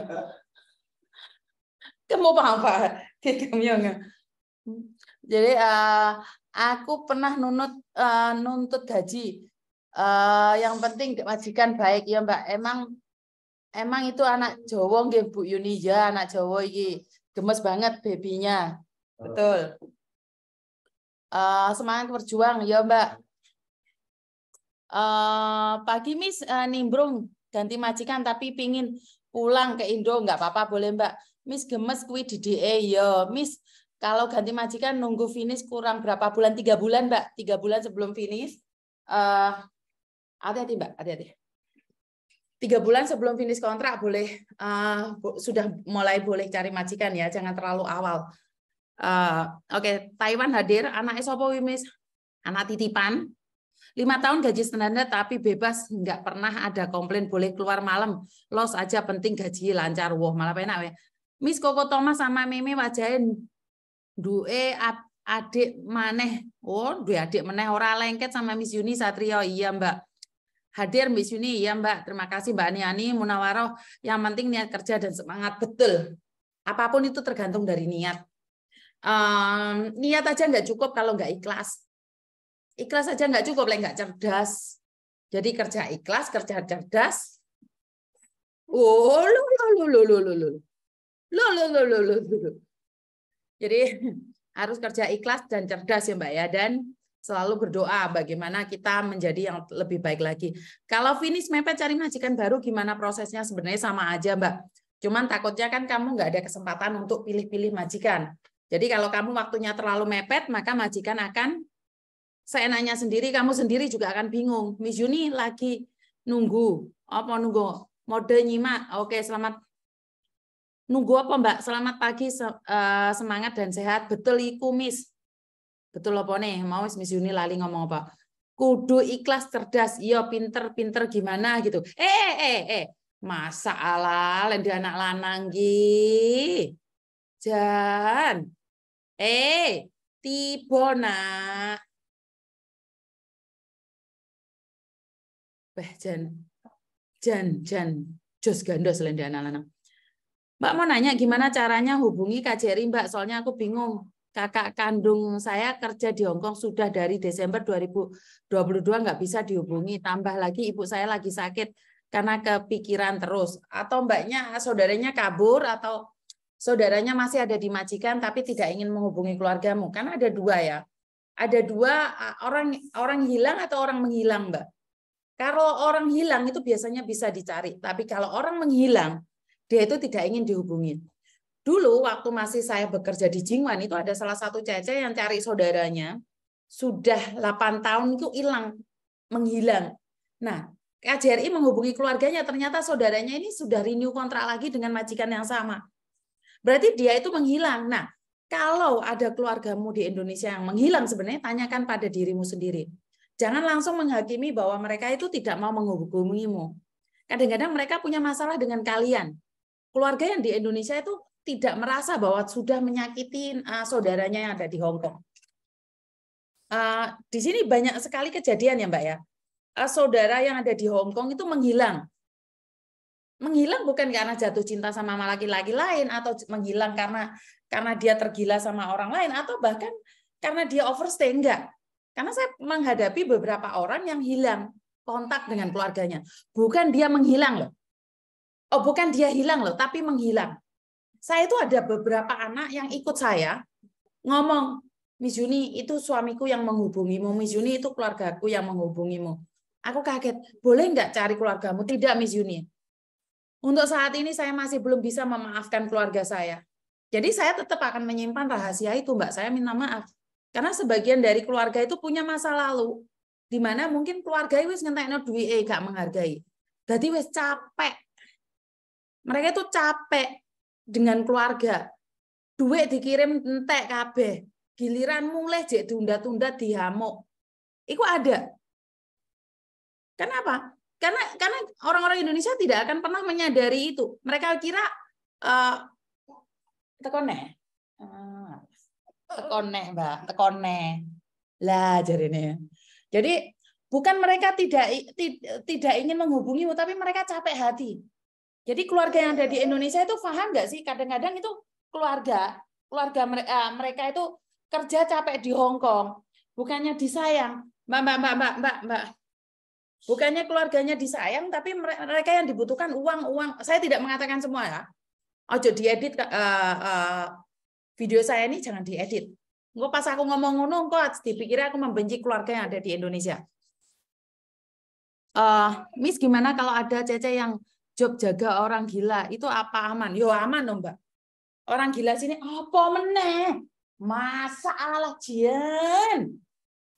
kamu paham pak Jadi uh, aku pernah nunut uh, nuntut gaji. Uh, yang penting majikan baik ya Mbak. Emang emang itu anak Jawa nggih Bu Yuni ya anak Jawa iki gemes banget babynya. Betul. Uh, semangat berjuang ya Mbak. Uh, pagi Miss uh, nimbrung ganti majikan tapi pingin pulang ke Indo nggak apa-apa boleh Mbak. Miss gemes kui DDE yo. Iya. Miss kalau ganti majikan nunggu finish kurang berapa bulan? Tiga bulan Mbak. Tiga bulan sebelum finish. Uh, hati-hati Mbak, hati-hati. Tiga bulan sebelum finish kontrak boleh uh, sudah mulai boleh cari majikan ya, jangan terlalu awal. Uh, Oke, okay. Taiwan hadir. Anak esopo Miss? Anak titipan. Lima tahun gaji standar tapi bebas, nggak pernah ada komplain, boleh keluar malam, los aja penting gaji lancar, wah malah enak ya. Miss Koko Thomas sama Mimi wajahin duwe adik maneh, oh duwe adik maneh ora lengket sama Miss Yuni Satrio, iya mbak. Hadir Miss Yuni, iya mbak. Terima kasih mbak Niani Munawaroh. Yang penting niat kerja dan semangat, betul. Apapun itu tergantung dari niat. Um, niat aja nggak cukup kalau nggak ikhlas Ikhlas saja nggak cukup, lagi nggak cerdas. Jadi kerja ikhlas, kerja cerdas. Oh, Jadi harus kerja ikhlas dan cerdas ya Mbak ya. Dan selalu berdoa bagaimana kita menjadi yang lebih baik lagi. Kalau finish mepet cari majikan baru gimana prosesnya sebenarnya sama aja Mbak. Cuman takutnya kan kamu nggak ada kesempatan untuk pilih-pilih majikan. Jadi kalau kamu waktunya terlalu mepet, maka majikan akan saya nanya sendiri, kamu sendiri juga akan bingung. Miss Yuni lagi nunggu, apa nunggu? Mode nyimak, oke selamat. Nunggu apa mbak? Selamat pagi, eh, semangat dan sehat. Betul iku Miss. Betul apa nih? Mau Miss Yuni lali ngomong apa? Kudu ikhlas cerdas, iya pinter-pinter gimana gitu. Eh, eh, eh, eh. eh. Masa ala, lendi anak lanang gi. Jan. Eh, tiba nak Weh jan jan jan jos gandos lendan anak-anak. Mbak mau nanya gimana caranya hubungi KJRI Mbak, soalnya aku bingung. Kakak kandung saya kerja di Hongkong sudah dari Desember 2022 nggak bisa dihubungi. Tambah lagi ibu saya lagi sakit karena kepikiran terus. Atau mbaknya saudaranya kabur atau saudaranya masih ada di majikan tapi tidak ingin menghubungi keluargamu. Karena ada dua ya. Ada dua orang orang hilang atau orang menghilang mbak. Kalau orang hilang itu biasanya bisa dicari, tapi kalau orang menghilang, dia itu tidak ingin dihubungi. Dulu waktu masih saya bekerja di Jingwan itu ada salah satu cece yang cari saudaranya, sudah 8 tahun itu hilang, menghilang. Nah, KJRI menghubungi keluarganya, ternyata saudaranya ini sudah renew kontrak lagi dengan majikan yang sama. Berarti dia itu menghilang. Nah, kalau ada keluargamu di Indonesia yang menghilang, sebenarnya tanyakan pada dirimu sendiri Jangan langsung menghakimi bahwa mereka itu tidak mau menghukumimu. Kadang-kadang mereka punya masalah dengan kalian. Keluarga yang di Indonesia itu tidak merasa bahwa sudah menyakiti eh, saudaranya yang ada di Hong Kong. Eh, di sini banyak sekali kejadian ya, Mbak ya. Eh, saudara yang ada di Hong Kong itu menghilang menghilang bukan karena jatuh cinta sama laki-laki lain atau menghilang karena karena dia tergila sama orang lain atau bahkan karena dia overstay enggak. Karena saya menghadapi beberapa orang yang hilang kontak dengan keluarganya. Bukan dia menghilang loh. Oh, bukan dia hilang loh, tapi menghilang. Saya itu ada beberapa anak yang ikut saya ngomong, Miss Juni, itu suamiku yang menghubungimu. Miss Juni, itu keluargaku yang menghubungimu. Aku kaget, boleh nggak cari keluargamu? Tidak, Miss Juni. Untuk saat ini saya masih belum bisa memaafkan keluarga saya. Jadi saya tetap akan menyimpan rahasia itu, Mbak. Saya minta maaf. Karena sebagian dari keluarga itu punya masa lalu di mana mungkin keluarga wis ngentekno duwike gak menghargai. Jadi wes capek. Mereka itu capek dengan keluarga. Duit dikirim entek kabeh. Giliran mulai jek tunda-tunda dihamuk. Iku ada. Kenapa? Karena karena orang-orang Indonesia tidak akan pernah menyadari itu. Mereka kira eh uh, tekone. Uh, eh, tekone mbak tekone lah jadi ini jadi bukan mereka tidak tidak ingin menghubungimu tapi mereka capek hati jadi keluarga yang ada di Indonesia itu paham nggak sih kadang-kadang itu keluarga keluarga mereka, eh, mereka itu kerja capek di Hong Kong bukannya disayang mbak mbak mbak mbak mbak mbak bukannya keluarganya disayang tapi mereka yang dibutuhkan uang uang saya tidak mengatakan semua ya ojo diedit uh, uh, video saya ini jangan diedit. Enggak pas aku ngomong ngono, engko dipikir aku membenci keluarga yang ada di Indonesia. Uh, Miss gimana kalau ada Cece yang job jaga orang gila itu apa aman? Yo aman dong mbak. Orang gila sini apa meneh? Masalah Allah jian.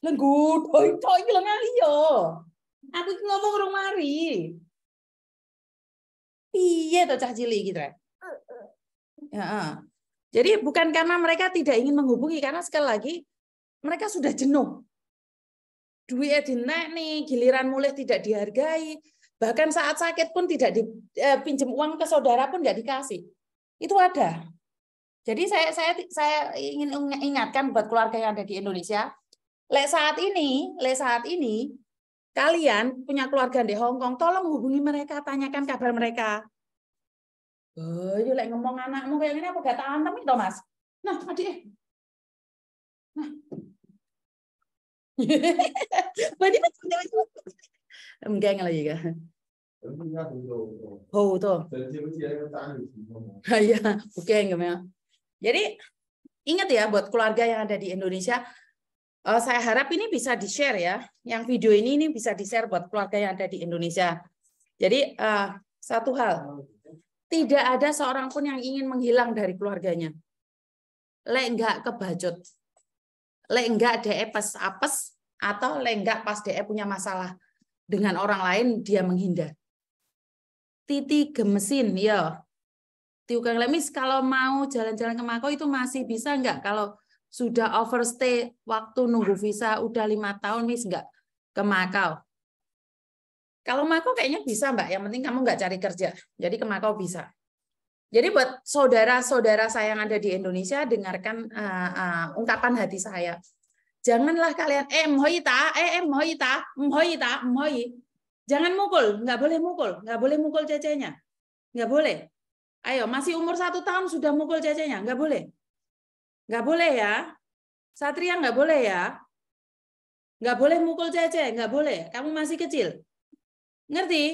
Lenggut, oi toy bilang Aku ngomong rumah mari. Iya tuh cah cili gitu ya. Jadi bukan karena mereka tidak ingin menghubungi, karena sekali lagi mereka sudah jenuh. Duitnya dinaik nih, giliran mulai tidak dihargai, bahkan saat sakit pun tidak dipinjam eh, uang ke saudara pun nggak dikasih. Itu ada. Jadi saya saya saya ingin ingatkan buat keluarga yang ada di Indonesia, Le saat ini, le saat ini kalian punya keluarga di Hong Kong, tolong hubungi mereka, tanyakan kabar mereka. Oh, yuk lek ngomong anakmu kayak gini apa gak tahan antem itu Mas? Nah, adik eh. Nah. Berarti macam Enggak nggak lagi kah? Oh, tuh. Iya, oke enggak ya. Jadi ingat ya buat keluarga yang ada di Indonesia, eh, saya harap ini bisa di-share ya. Yang video ini ini bisa di-share buat keluarga yang ada di Indonesia. Jadi eh, satu hal, tidak ada seorang pun yang ingin menghilang dari keluarganya. Lek enggak kebajut. Lek enggak de pas apes atau lek enggak pas de punya masalah dengan orang lain dia menghindar. Titi gemesin, ya. Tiukang lemis kalau mau jalan-jalan ke Mako itu masih bisa enggak kalau sudah overstay waktu nunggu visa udah lima tahun mis enggak ke Makau kalau Mako kayaknya bisa Mbak, yang penting kamu nggak cari kerja. Jadi ke Mako bisa. Jadi buat saudara-saudara saya yang ada di Indonesia, dengarkan uh, uh, ungkapan hati saya. Janganlah kalian, eh ta, eh, eh mhoi ta mhoi. Jangan mukul, nggak boleh mukul, nggak boleh mukul cecenya. Nggak boleh. Ayo, masih umur satu tahun sudah mukul cecenya, nggak boleh. Nggak boleh ya. Satria nggak boleh ya. Nggak boleh mukul cece, nggak boleh. Kamu masih kecil. Ngerti?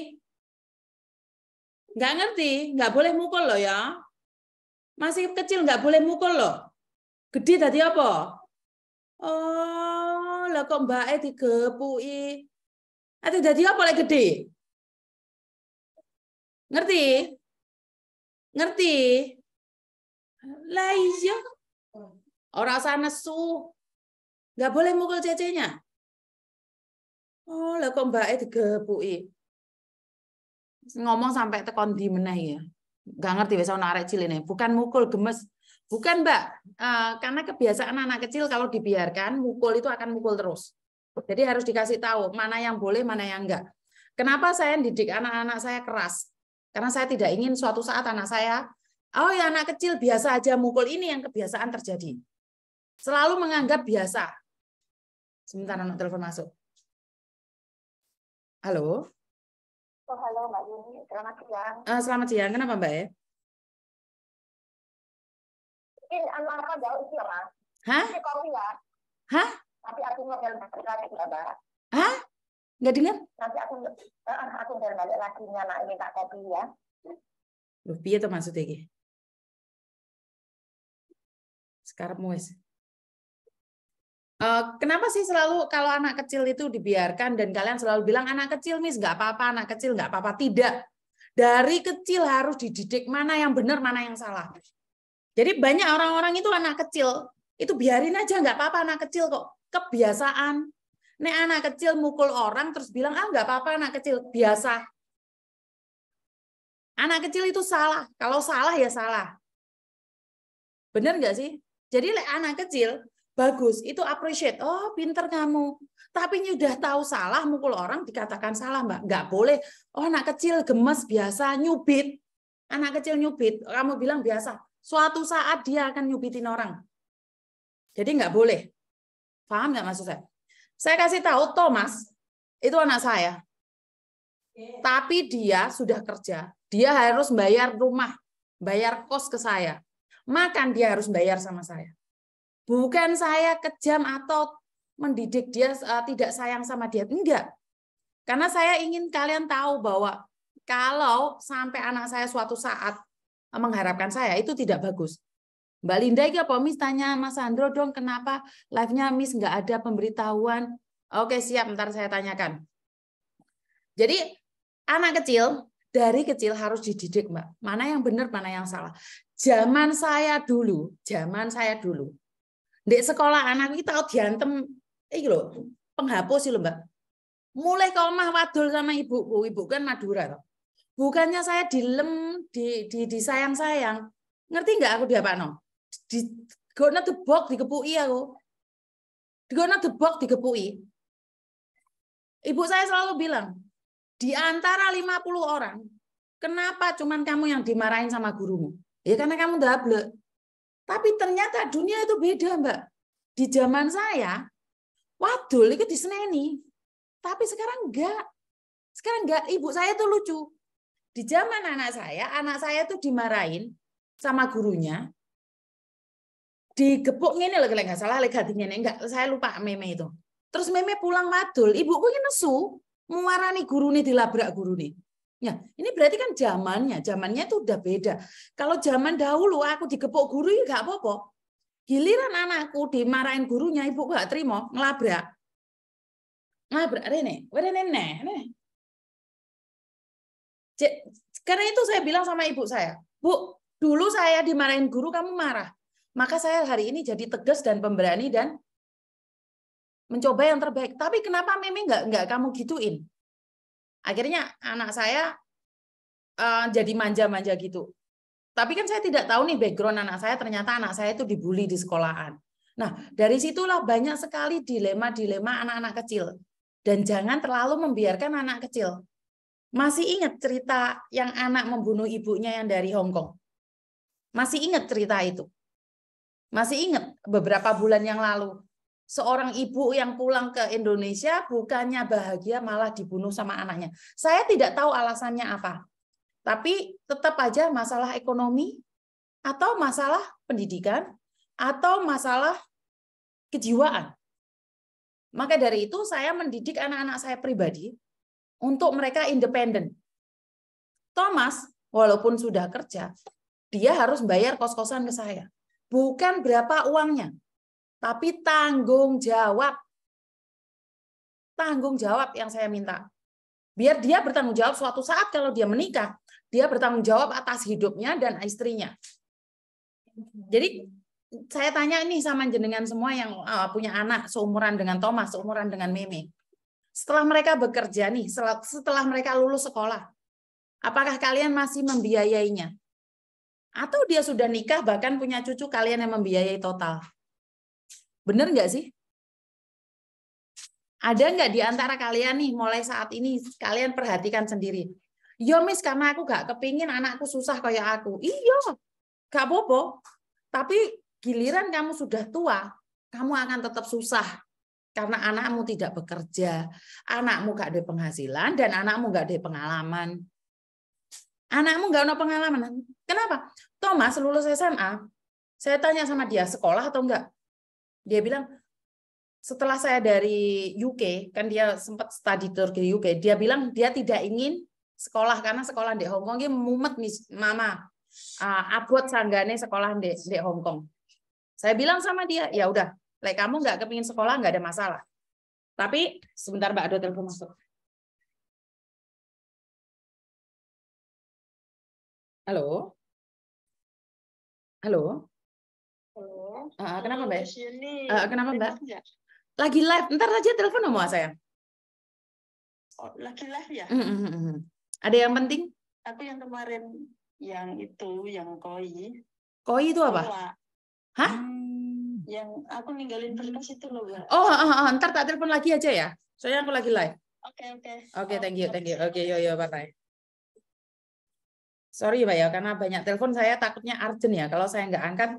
Nggak ngerti, nggak boleh mukul loh ya. Masih kecil nggak boleh mukul loh. Gede tadi apa? Oh, lah kok mbak E digepui. Atau ah, jadi apa lagi gede? Ngerti? Ngerti? Lah iya. Orang sana su. Nggak boleh mukul cecenya. Oh, lah kok mbak E digepui ngomong sampai tekon di meneh ya. Gak ngerti biasa anak arek cilik Bukan mukul gemes. Bukan, Mbak. Eh, karena kebiasaan anak kecil kalau dibiarkan mukul itu akan mukul terus. Jadi harus dikasih tahu mana yang boleh, mana yang enggak. Kenapa saya didik anak-anak saya keras? Karena saya tidak ingin suatu saat anak saya, oh ya anak kecil biasa aja mukul ini yang kebiasaan terjadi. Selalu menganggap biasa. Sebentar anak telepon masuk. Halo? Oh, halo Mbak Yuni, selamat siang. Uh, selamat siang, kenapa Mbak e? anu, ya? Mungkin anak-anak jauh sih, Hah? Tapi kopi ya. Hah? Tapi aku nggak balik lagi ya, Mbak. Hah? Nggak dengar? Nanti aku eh, eh, aku aku balik lagi ya, ini tak kopi ya. Loh, piye tuh maksudnya Sekarang wis. Eh, kenapa sih selalu kalau anak kecil itu dibiarkan dan kalian selalu bilang anak kecil mis nggak apa-apa anak kecil nggak apa-apa tidak dari kecil harus dididik mana yang benar mana yang salah jadi banyak orang-orang itu anak kecil itu biarin aja nggak apa-apa anak kecil kok kebiasaan nek anak kecil mukul orang terus bilang ah nggak apa-apa anak kecil biasa anak kecil itu salah kalau salah ya salah benar nggak sih jadi anak kecil bagus, itu appreciate. Oh, pinter kamu. Tapi nyudah tahu salah, mukul orang dikatakan salah, Mbak. Nggak boleh. Oh, anak kecil gemes biasa nyubit. Anak kecil nyubit, kamu bilang biasa. Suatu saat dia akan nyubitin orang. Jadi nggak boleh. Paham nggak maksud saya? Saya kasih tahu Thomas, itu anak saya. Tapi dia sudah kerja. Dia harus bayar rumah, bayar kos ke saya. Makan dia harus bayar sama saya. Bukan saya kejam atau mendidik dia uh, tidak sayang sama dia. Enggak. Karena saya ingin kalian tahu bahwa kalau sampai anak saya suatu saat eh, mengharapkan saya, itu tidak bagus. Mbak Linda ya, apa Miss tanya Mas Andro dong kenapa live-nya Miss nggak ada pemberitahuan. Oke, siap ntar saya tanyakan. Jadi anak kecil dari kecil harus dididik, Mbak. Mana yang benar, mana yang salah. Zaman saya dulu, zaman saya dulu di sekolah anak kita tahu diantem iki lho penghapus sih lho Mbak mulai komah wadul sama ibuku ibu kan Madura toh. bukannya saya dilem di di disayang sayang ngerti nggak aku dia pak no di gona debok dikepui aku di gona debok dikepui ibu saya selalu bilang di antara puluh orang kenapa cuman kamu yang dimarahin sama gurumu ya karena kamu double tapi ternyata dunia itu beda, Mbak. Di zaman saya, wadul itu diseneni. Tapi sekarang enggak. Sekarang enggak. Ibu saya itu lucu. Di zaman anak saya, anak saya tuh dimarahin sama gurunya. Digepuk ini lagi nggak salah, lagi hatinya enggak. Saya lupa meme itu. Terus meme pulang wadul. Ibuku ini nesu, muara nih guru nih dilabrak guru nih. Ya, ini berarti kan zamannya, zamannya itu udah beda. Kalau zaman dahulu aku digepuk guru ya nggak apa-apa. Giliran anakku dimarahin gurunya, ibu nggak terima, ngelabrak. Ngelabrak, Rene, Rene, Rene. Karena itu saya bilang sama ibu saya, Bu, dulu saya dimarahin guru, kamu marah. Maka saya hari ini jadi tegas dan pemberani dan mencoba yang terbaik. Tapi kenapa Mimi nggak nggak kamu gituin? Akhirnya anak saya uh, jadi manja-manja gitu. Tapi kan saya tidak tahu nih background anak saya, ternyata anak saya itu dibully di sekolahan. Nah, dari situlah banyak sekali dilema-dilema anak-anak kecil. Dan jangan terlalu membiarkan anak kecil. Masih ingat cerita yang anak membunuh ibunya yang dari Hong Kong? Masih ingat cerita itu? Masih ingat beberapa bulan yang lalu seorang ibu yang pulang ke Indonesia bukannya bahagia malah dibunuh sama anaknya. Saya tidak tahu alasannya apa. Tapi tetap aja masalah ekonomi atau masalah pendidikan atau masalah kejiwaan. Maka dari itu saya mendidik anak-anak saya pribadi untuk mereka independen. Thomas walaupun sudah kerja, dia harus bayar kos-kosan ke saya. Bukan berapa uangnya, tapi tanggung jawab. Tanggung jawab yang saya minta. Biar dia bertanggung jawab suatu saat kalau dia menikah, dia bertanggung jawab atas hidupnya dan istrinya. Jadi saya tanya nih sama jenengan semua yang eh, punya anak seumuran dengan Thomas, seumuran dengan Meme. Setelah mereka bekerja nih, setelah mereka lulus sekolah, apakah kalian masih membiayainya? Atau dia sudah nikah bahkan punya cucu kalian yang membiayai total? Bener nggak sih? Ada nggak di antara kalian nih mulai saat ini kalian perhatikan sendiri. Yo mis karena aku gak kepingin anakku susah kayak aku. Iya, gak bobo. Tapi giliran kamu sudah tua, kamu akan tetap susah karena anakmu tidak bekerja, anakmu gak ada penghasilan dan anakmu gak ada pengalaman. Anakmu gak ada pengalaman. Kenapa? Thomas lulus SMA, saya tanya sama dia sekolah atau enggak? dia bilang setelah saya dari UK kan dia sempat studi tour ke UK dia bilang dia tidak ingin sekolah karena sekolah di Hong Kong dia mumet mama uh, abot sanggane sekolah di, di Hong Kong saya bilang sama dia ya udah like kamu nggak kepingin sekolah nggak ada masalah tapi sebentar Mbak ada telepon masuk halo halo Uh, kenapa mbak? Uh, kenapa mbak? Lagi live. Ntar aja telepon semua saya. Oh, lagi live ya? Mm -hmm. Ada yang penting? Aku yang kemarin yang itu yang koi. Koi itu apa? Hah? Hmm, yang aku ninggalin berkas itu loh mbak. Oh, uh, uh, ntar tak telepon lagi aja ya. Soalnya aku lagi live. Oke okay, oke. Okay. Oke okay, oh, thank you thank you. Oke okay, yo yo bye bye. Sorry mbak ya karena banyak telepon saya takutnya urgent ya. Kalau saya nggak angkat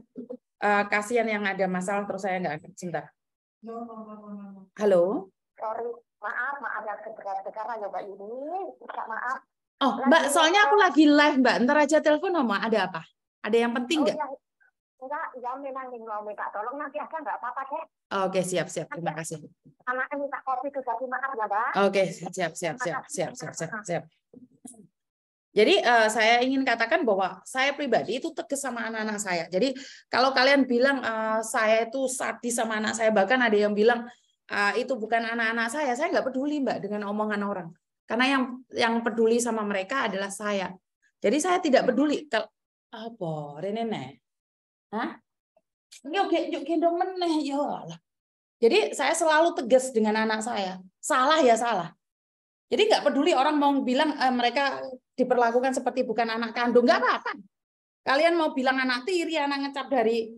uh, kasihan yang ada masalah terus saya nggak cinta. Halo. Sorry, maaf, maaf yang sekarang sekarang ya Mbak ini. Minta maaf. Oh, Mbak, soalnya aku lagi live, Mbak. Ntar aja telepon, Oma. Ada apa? Ada yang penting oh, nggak? Oh, enggak, ya memang mau minta tolong nanti aja nggak apa-apa deh. Oke, siap, siap. Terima kasih. Anaknya minta kopi tuh, jadi maaf ya, Mbak. Oke, siap, siap, siap, siap, siap, siap, siap. Jadi uh, saya ingin katakan bahwa saya pribadi itu tegas sama anak-anak saya. Jadi kalau kalian bilang uh, saya itu sadis sama anak saya, bahkan ada yang bilang uh, itu bukan anak-anak saya, saya nggak peduli mbak dengan omongan orang. Karena yang yang peduli sama mereka adalah saya. Jadi saya tidak peduli kalau apa Renene, hah? Oke, yuk gendong meneh ya Jadi saya selalu tegas dengan anak saya. Salah ya salah. Jadi nggak peduli orang mau bilang eh, mereka diperlakukan seperti bukan anak kandung nggak apa-apa kalian mau bilang anak tiri anak ngecap dari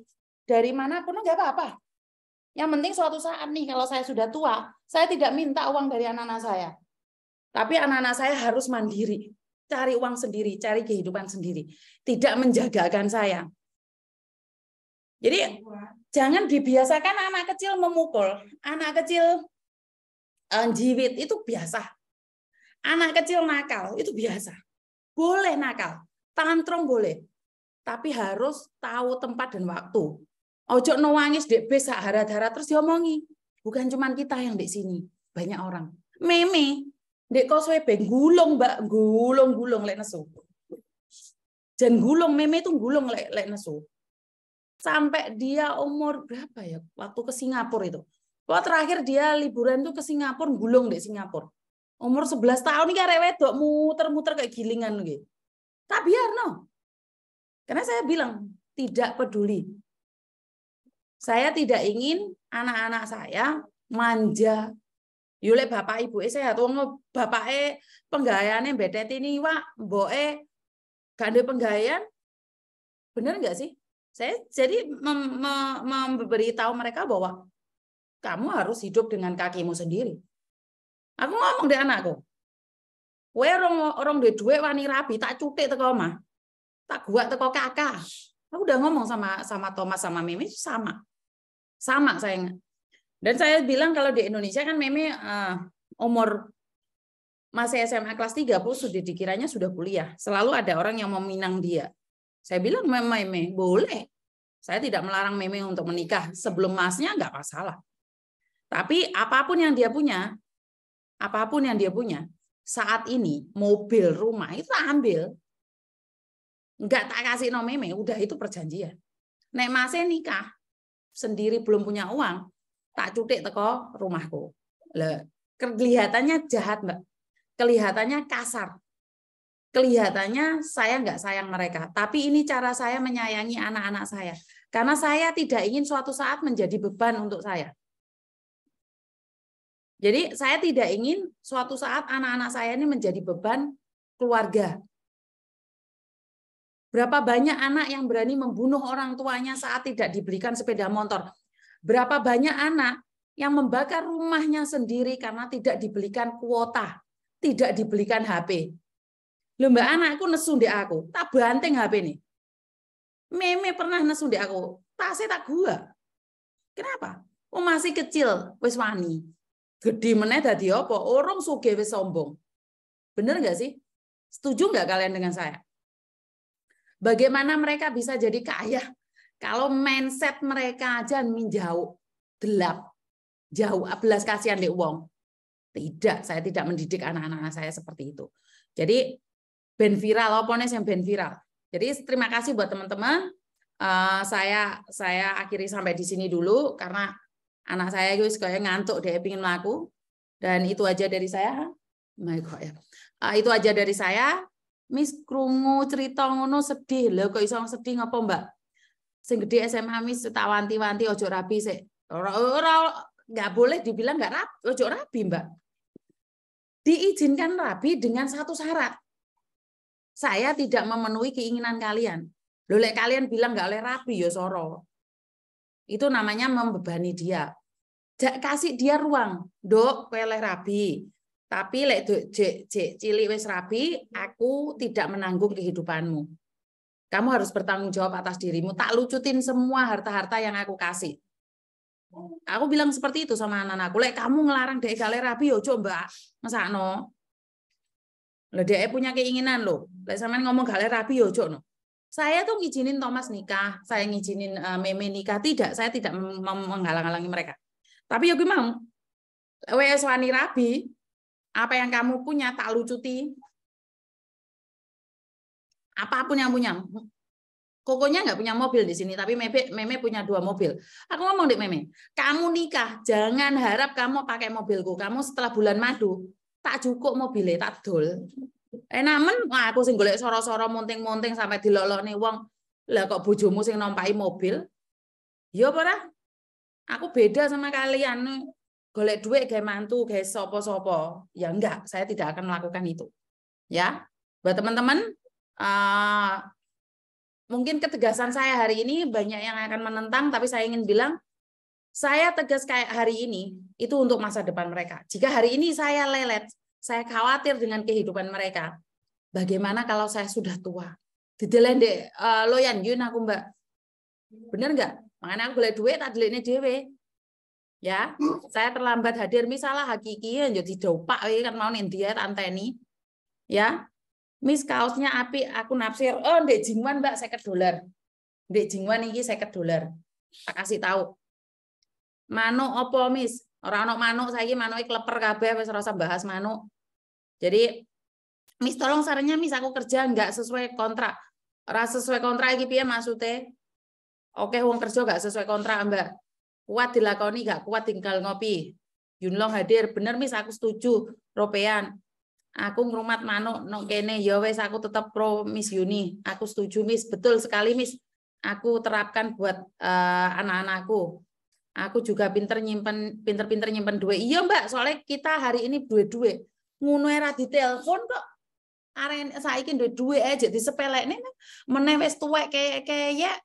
dari mana pun nggak apa-apa yang penting suatu saat nih kalau saya sudah tua saya tidak minta uang dari anak-anak saya tapi anak-anak saya harus mandiri cari uang sendiri cari kehidupan sendiri tidak menjagakan saya jadi jangan dibiasakan anak kecil memukul anak kecil eh, jiwit itu biasa anak kecil nakal itu biasa boleh nakal, tantrum boleh. Tapi harus tahu tempat dan waktu. Ojo no wangis dek besa hara harat terus diomongi. Bukan cuma kita yang di sini, banyak orang. Meme, dek koswe gulung mbak, gulung-gulung lek nesu. Dan gulung, meme itu gulung lek, lek nesu. Sampai dia umur berapa ya? Waktu ke Singapura itu. Kok terakhir dia liburan tuh ke Singapura, gulung di Singapura. Umur 11 tahun ini karek wedok muter-muter kayak gilingan gitu. Tak biar no. Karena saya bilang tidak peduli. Saya tidak ingin anak-anak saya manja. Yule bapak ibu saya tuh bapak e penggayaan beda ini wa boe gande penggayaan bener nggak sih? Saya jadi mem, mem, memberitahu mereka bahwa kamu harus hidup dengan kakimu sendiri. Aku ngomong deh anakku. Kowe orang rong duwe dhuwit wani rabi tak cutik teko omah. Tak gua teko kakak. Aku udah ngomong sama sama Thomas sama Mimi sama. Sama sayang. Dan saya bilang kalau di Indonesia kan Mimi uh, umur masih SMA kelas 30 sudah dikiranya sudah kuliah. Selalu ada orang yang mau meminang dia. Saya bilang, Meme, boleh. Saya tidak melarang Meme untuk menikah. Sebelum masnya nggak masalah. Tapi apapun yang dia punya, apapun yang dia punya saat ini mobil rumah itu ambil nggak tak kasih no meme udah itu perjanjian nek masih nikah sendiri belum punya uang tak cutik teko rumahku Le, kelihatannya jahat mbak kelihatannya kasar kelihatannya saya nggak sayang mereka tapi ini cara saya menyayangi anak-anak saya karena saya tidak ingin suatu saat menjadi beban untuk saya jadi saya tidak ingin suatu saat anak-anak saya ini menjadi beban keluarga. Berapa banyak anak yang berani membunuh orang tuanya saat tidak dibelikan sepeda motor? Berapa banyak anak yang membakar rumahnya sendiri karena tidak dibelikan kuota, tidak dibelikan HP? Lomba anakku nesu di aku, tak banting HP ini. Meme pernah nesu di aku, tak saya tak gua. Kenapa? Oh masih kecil, wis wani gede meneh dadi apa? Oh, orang sugih wis sombong. Bener nggak sih? Setuju nggak kalian dengan saya? Bagaimana mereka bisa jadi kaya kalau mindset mereka aja menjauh gelap, jauh, ah, belas kasihan di uang. Tidak, saya tidak mendidik anak-anak saya seperti itu. Jadi ben viral, apa yang ben viral. Jadi terima kasih buat teman-teman. Ah, saya saya akhiri sampai di sini dulu karena anak saya guys kayak ngantuk dia pingin melaku dan itu aja dari saya my god ya uh, itu aja dari saya Miss krungu cerita ngono sedih lho kok iso sedih ngapa Mbak sing gede SMA Miss tak wanti-wanti ojo rapi. sik ora ora nggak boleh dibilang nggak rapi ojo rapi Mbak diizinkan rapi dengan satu syarat saya tidak memenuhi keinginan kalian lho kalian bilang nggak oleh rapi ya soro itu namanya membebani dia jak kasih dia ruang dok kowe rabi tapi lek jek jek cilik wes rabi aku tidak menanggung kehidupanmu kamu harus bertanggung jawab atas dirimu tak lucutin semua harta-harta yang aku kasih aku bilang seperti itu sama anak aku lek kamu ngelarang dek gale rabi yo coba no Loh, dia punya keinginan lo Lek sampean ngomong gale rabi yo ya coba no. Saya tuh ngizinin Thomas nikah, saya ngizinin uh, Meme nikah, tidak, saya tidak menghalang-halangi mereka. Tapi ya gue mau. Wes wani rabi, apa yang kamu punya tak lucuti. Apapun yang punya. Kokonya nggak punya mobil di sini, tapi Meme, Meme punya dua mobil. Aku ngomong deh Meme, kamu nikah, jangan harap kamu pakai mobilku. Kamu setelah bulan madu, tak cukup mobilnya, tak dol. Eh namun, aku sing golek soro-soro munting-munting sampai nih uang. Lah kok bujumu sing nompai mobil? Yo iya apa Aku beda sama kalian golek duit kayak mantu kayak sopo-sopo. Ya enggak, saya tidak akan melakukan itu. Ya, buat teman-teman uh, mungkin ketegasan saya hari ini banyak yang akan menentang, tapi saya ingin bilang saya tegas kayak hari ini itu untuk masa depan mereka. Jika hari ini saya lelet, saya khawatir dengan kehidupan mereka. Bagaimana kalau saya sudah tua? Didelende uh, eh, loyan yun aku mbak. benar nggak? Makanya aku boleh duit, tak deliknya dewe. Ya, saya terlambat hadir misalnya hakiki yang jadi dopak ya, kan mau dia tanteni. Ya. ya Mis kaosnya api aku nafsir, oh ndek jingwan Mbak saya dolar. Ndek jingwan ini saya dolar. Tak kasih tahu. mano opo Mis? orang mano saya ini mano kleper kabeh wis rasa bahas mano Jadi Mis tolong sarannya Mis aku kerja nggak sesuai kontrak. rasa sesuai kontrak iki piye maksudnya? Oke, uang kerja gak sesuai kontrak, Mbak. Kuat dilakoni, gak kuat tinggal ngopi. Yunlong hadir, bener mis aku setuju, Ropean. Aku ngrumat manuk no kene ya wes aku tetap pro Miss Yuni. Aku setuju Miss, betul sekali Miss. Aku terapkan buat uh, eh, anak-anakku. Aku juga pinter nyimpen pinter-pinter nyimpen duit. Iya, Mbak, soalnya kita hari ini duit-duit. Ngunuera di telepon kok saya ikin duit-duit aja di sepele ini, menewes tuwek kayak kayak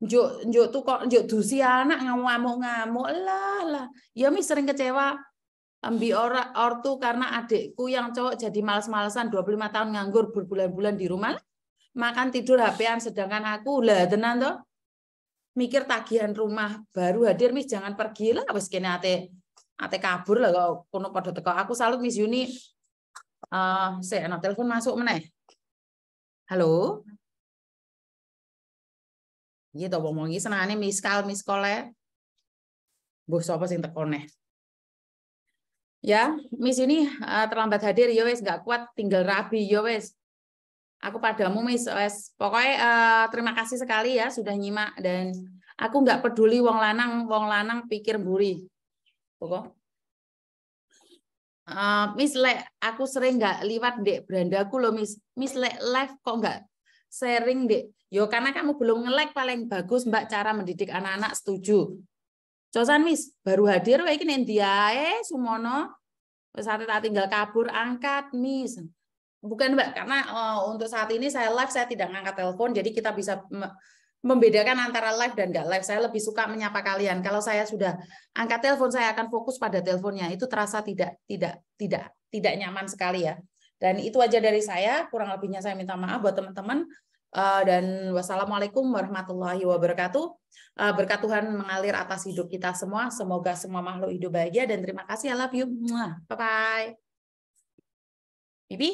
njuk njuk tuh kok njuk dusi anak ngamuk-ngamuk lah lah ya mi sering kecewa ambi ora ortu karena adikku yang cowok jadi males-malesan 25 tahun nganggur berbulan-bulan di rumah makan tidur hp sedangkan aku lah tenan toh mikir tagihan rumah baru hadir mis jangan pergi lah wis kene ate ate kabur lah kok kono padha teko aku salut Miss Yuni eh uh, saya telepon masuk meneh halo Gitu iya Bang Mogi senengane miskal miskole. Ya. bu sapa sing tekone Ya, Miss ini eh, terlambat hadir ya wis gak kuat tinggal rabi ya wis. Aku padamu Miss wis. Pokoknya uh, terima kasih sekali ya sudah nyimak dan aku nggak peduli wong lanang wong lanang pikir buri. Pokoknya Uh, eh, mis lek aku sering nggak liwat dek berandaku loh mis mis lek live kok nggak sharing dek Yo karena kamu belum ngelek paling bagus Mbak cara mendidik anak-anak setuju. Cosan Miss baru hadir wae iki eh Sumono wis tak tinggal kabur angkat mis. Bukan Mbak karena oh, untuk saat ini saya live saya tidak ngangkat telepon jadi kita bisa membedakan antara live dan nggak live. Saya lebih suka menyapa kalian. Kalau saya sudah angkat telepon saya akan fokus pada teleponnya. Itu terasa tidak tidak tidak tidak nyaman sekali ya. Dan itu aja dari saya, kurang lebihnya saya minta maaf buat teman-teman. Eh, dan wassalamualaikum warahmatullahi wabarakatuh. Eh, berkat Tuhan mengalir atas hidup kita semua. Semoga semua makhluk hidup bahagia dan terima kasih. I love you. Bye-bye.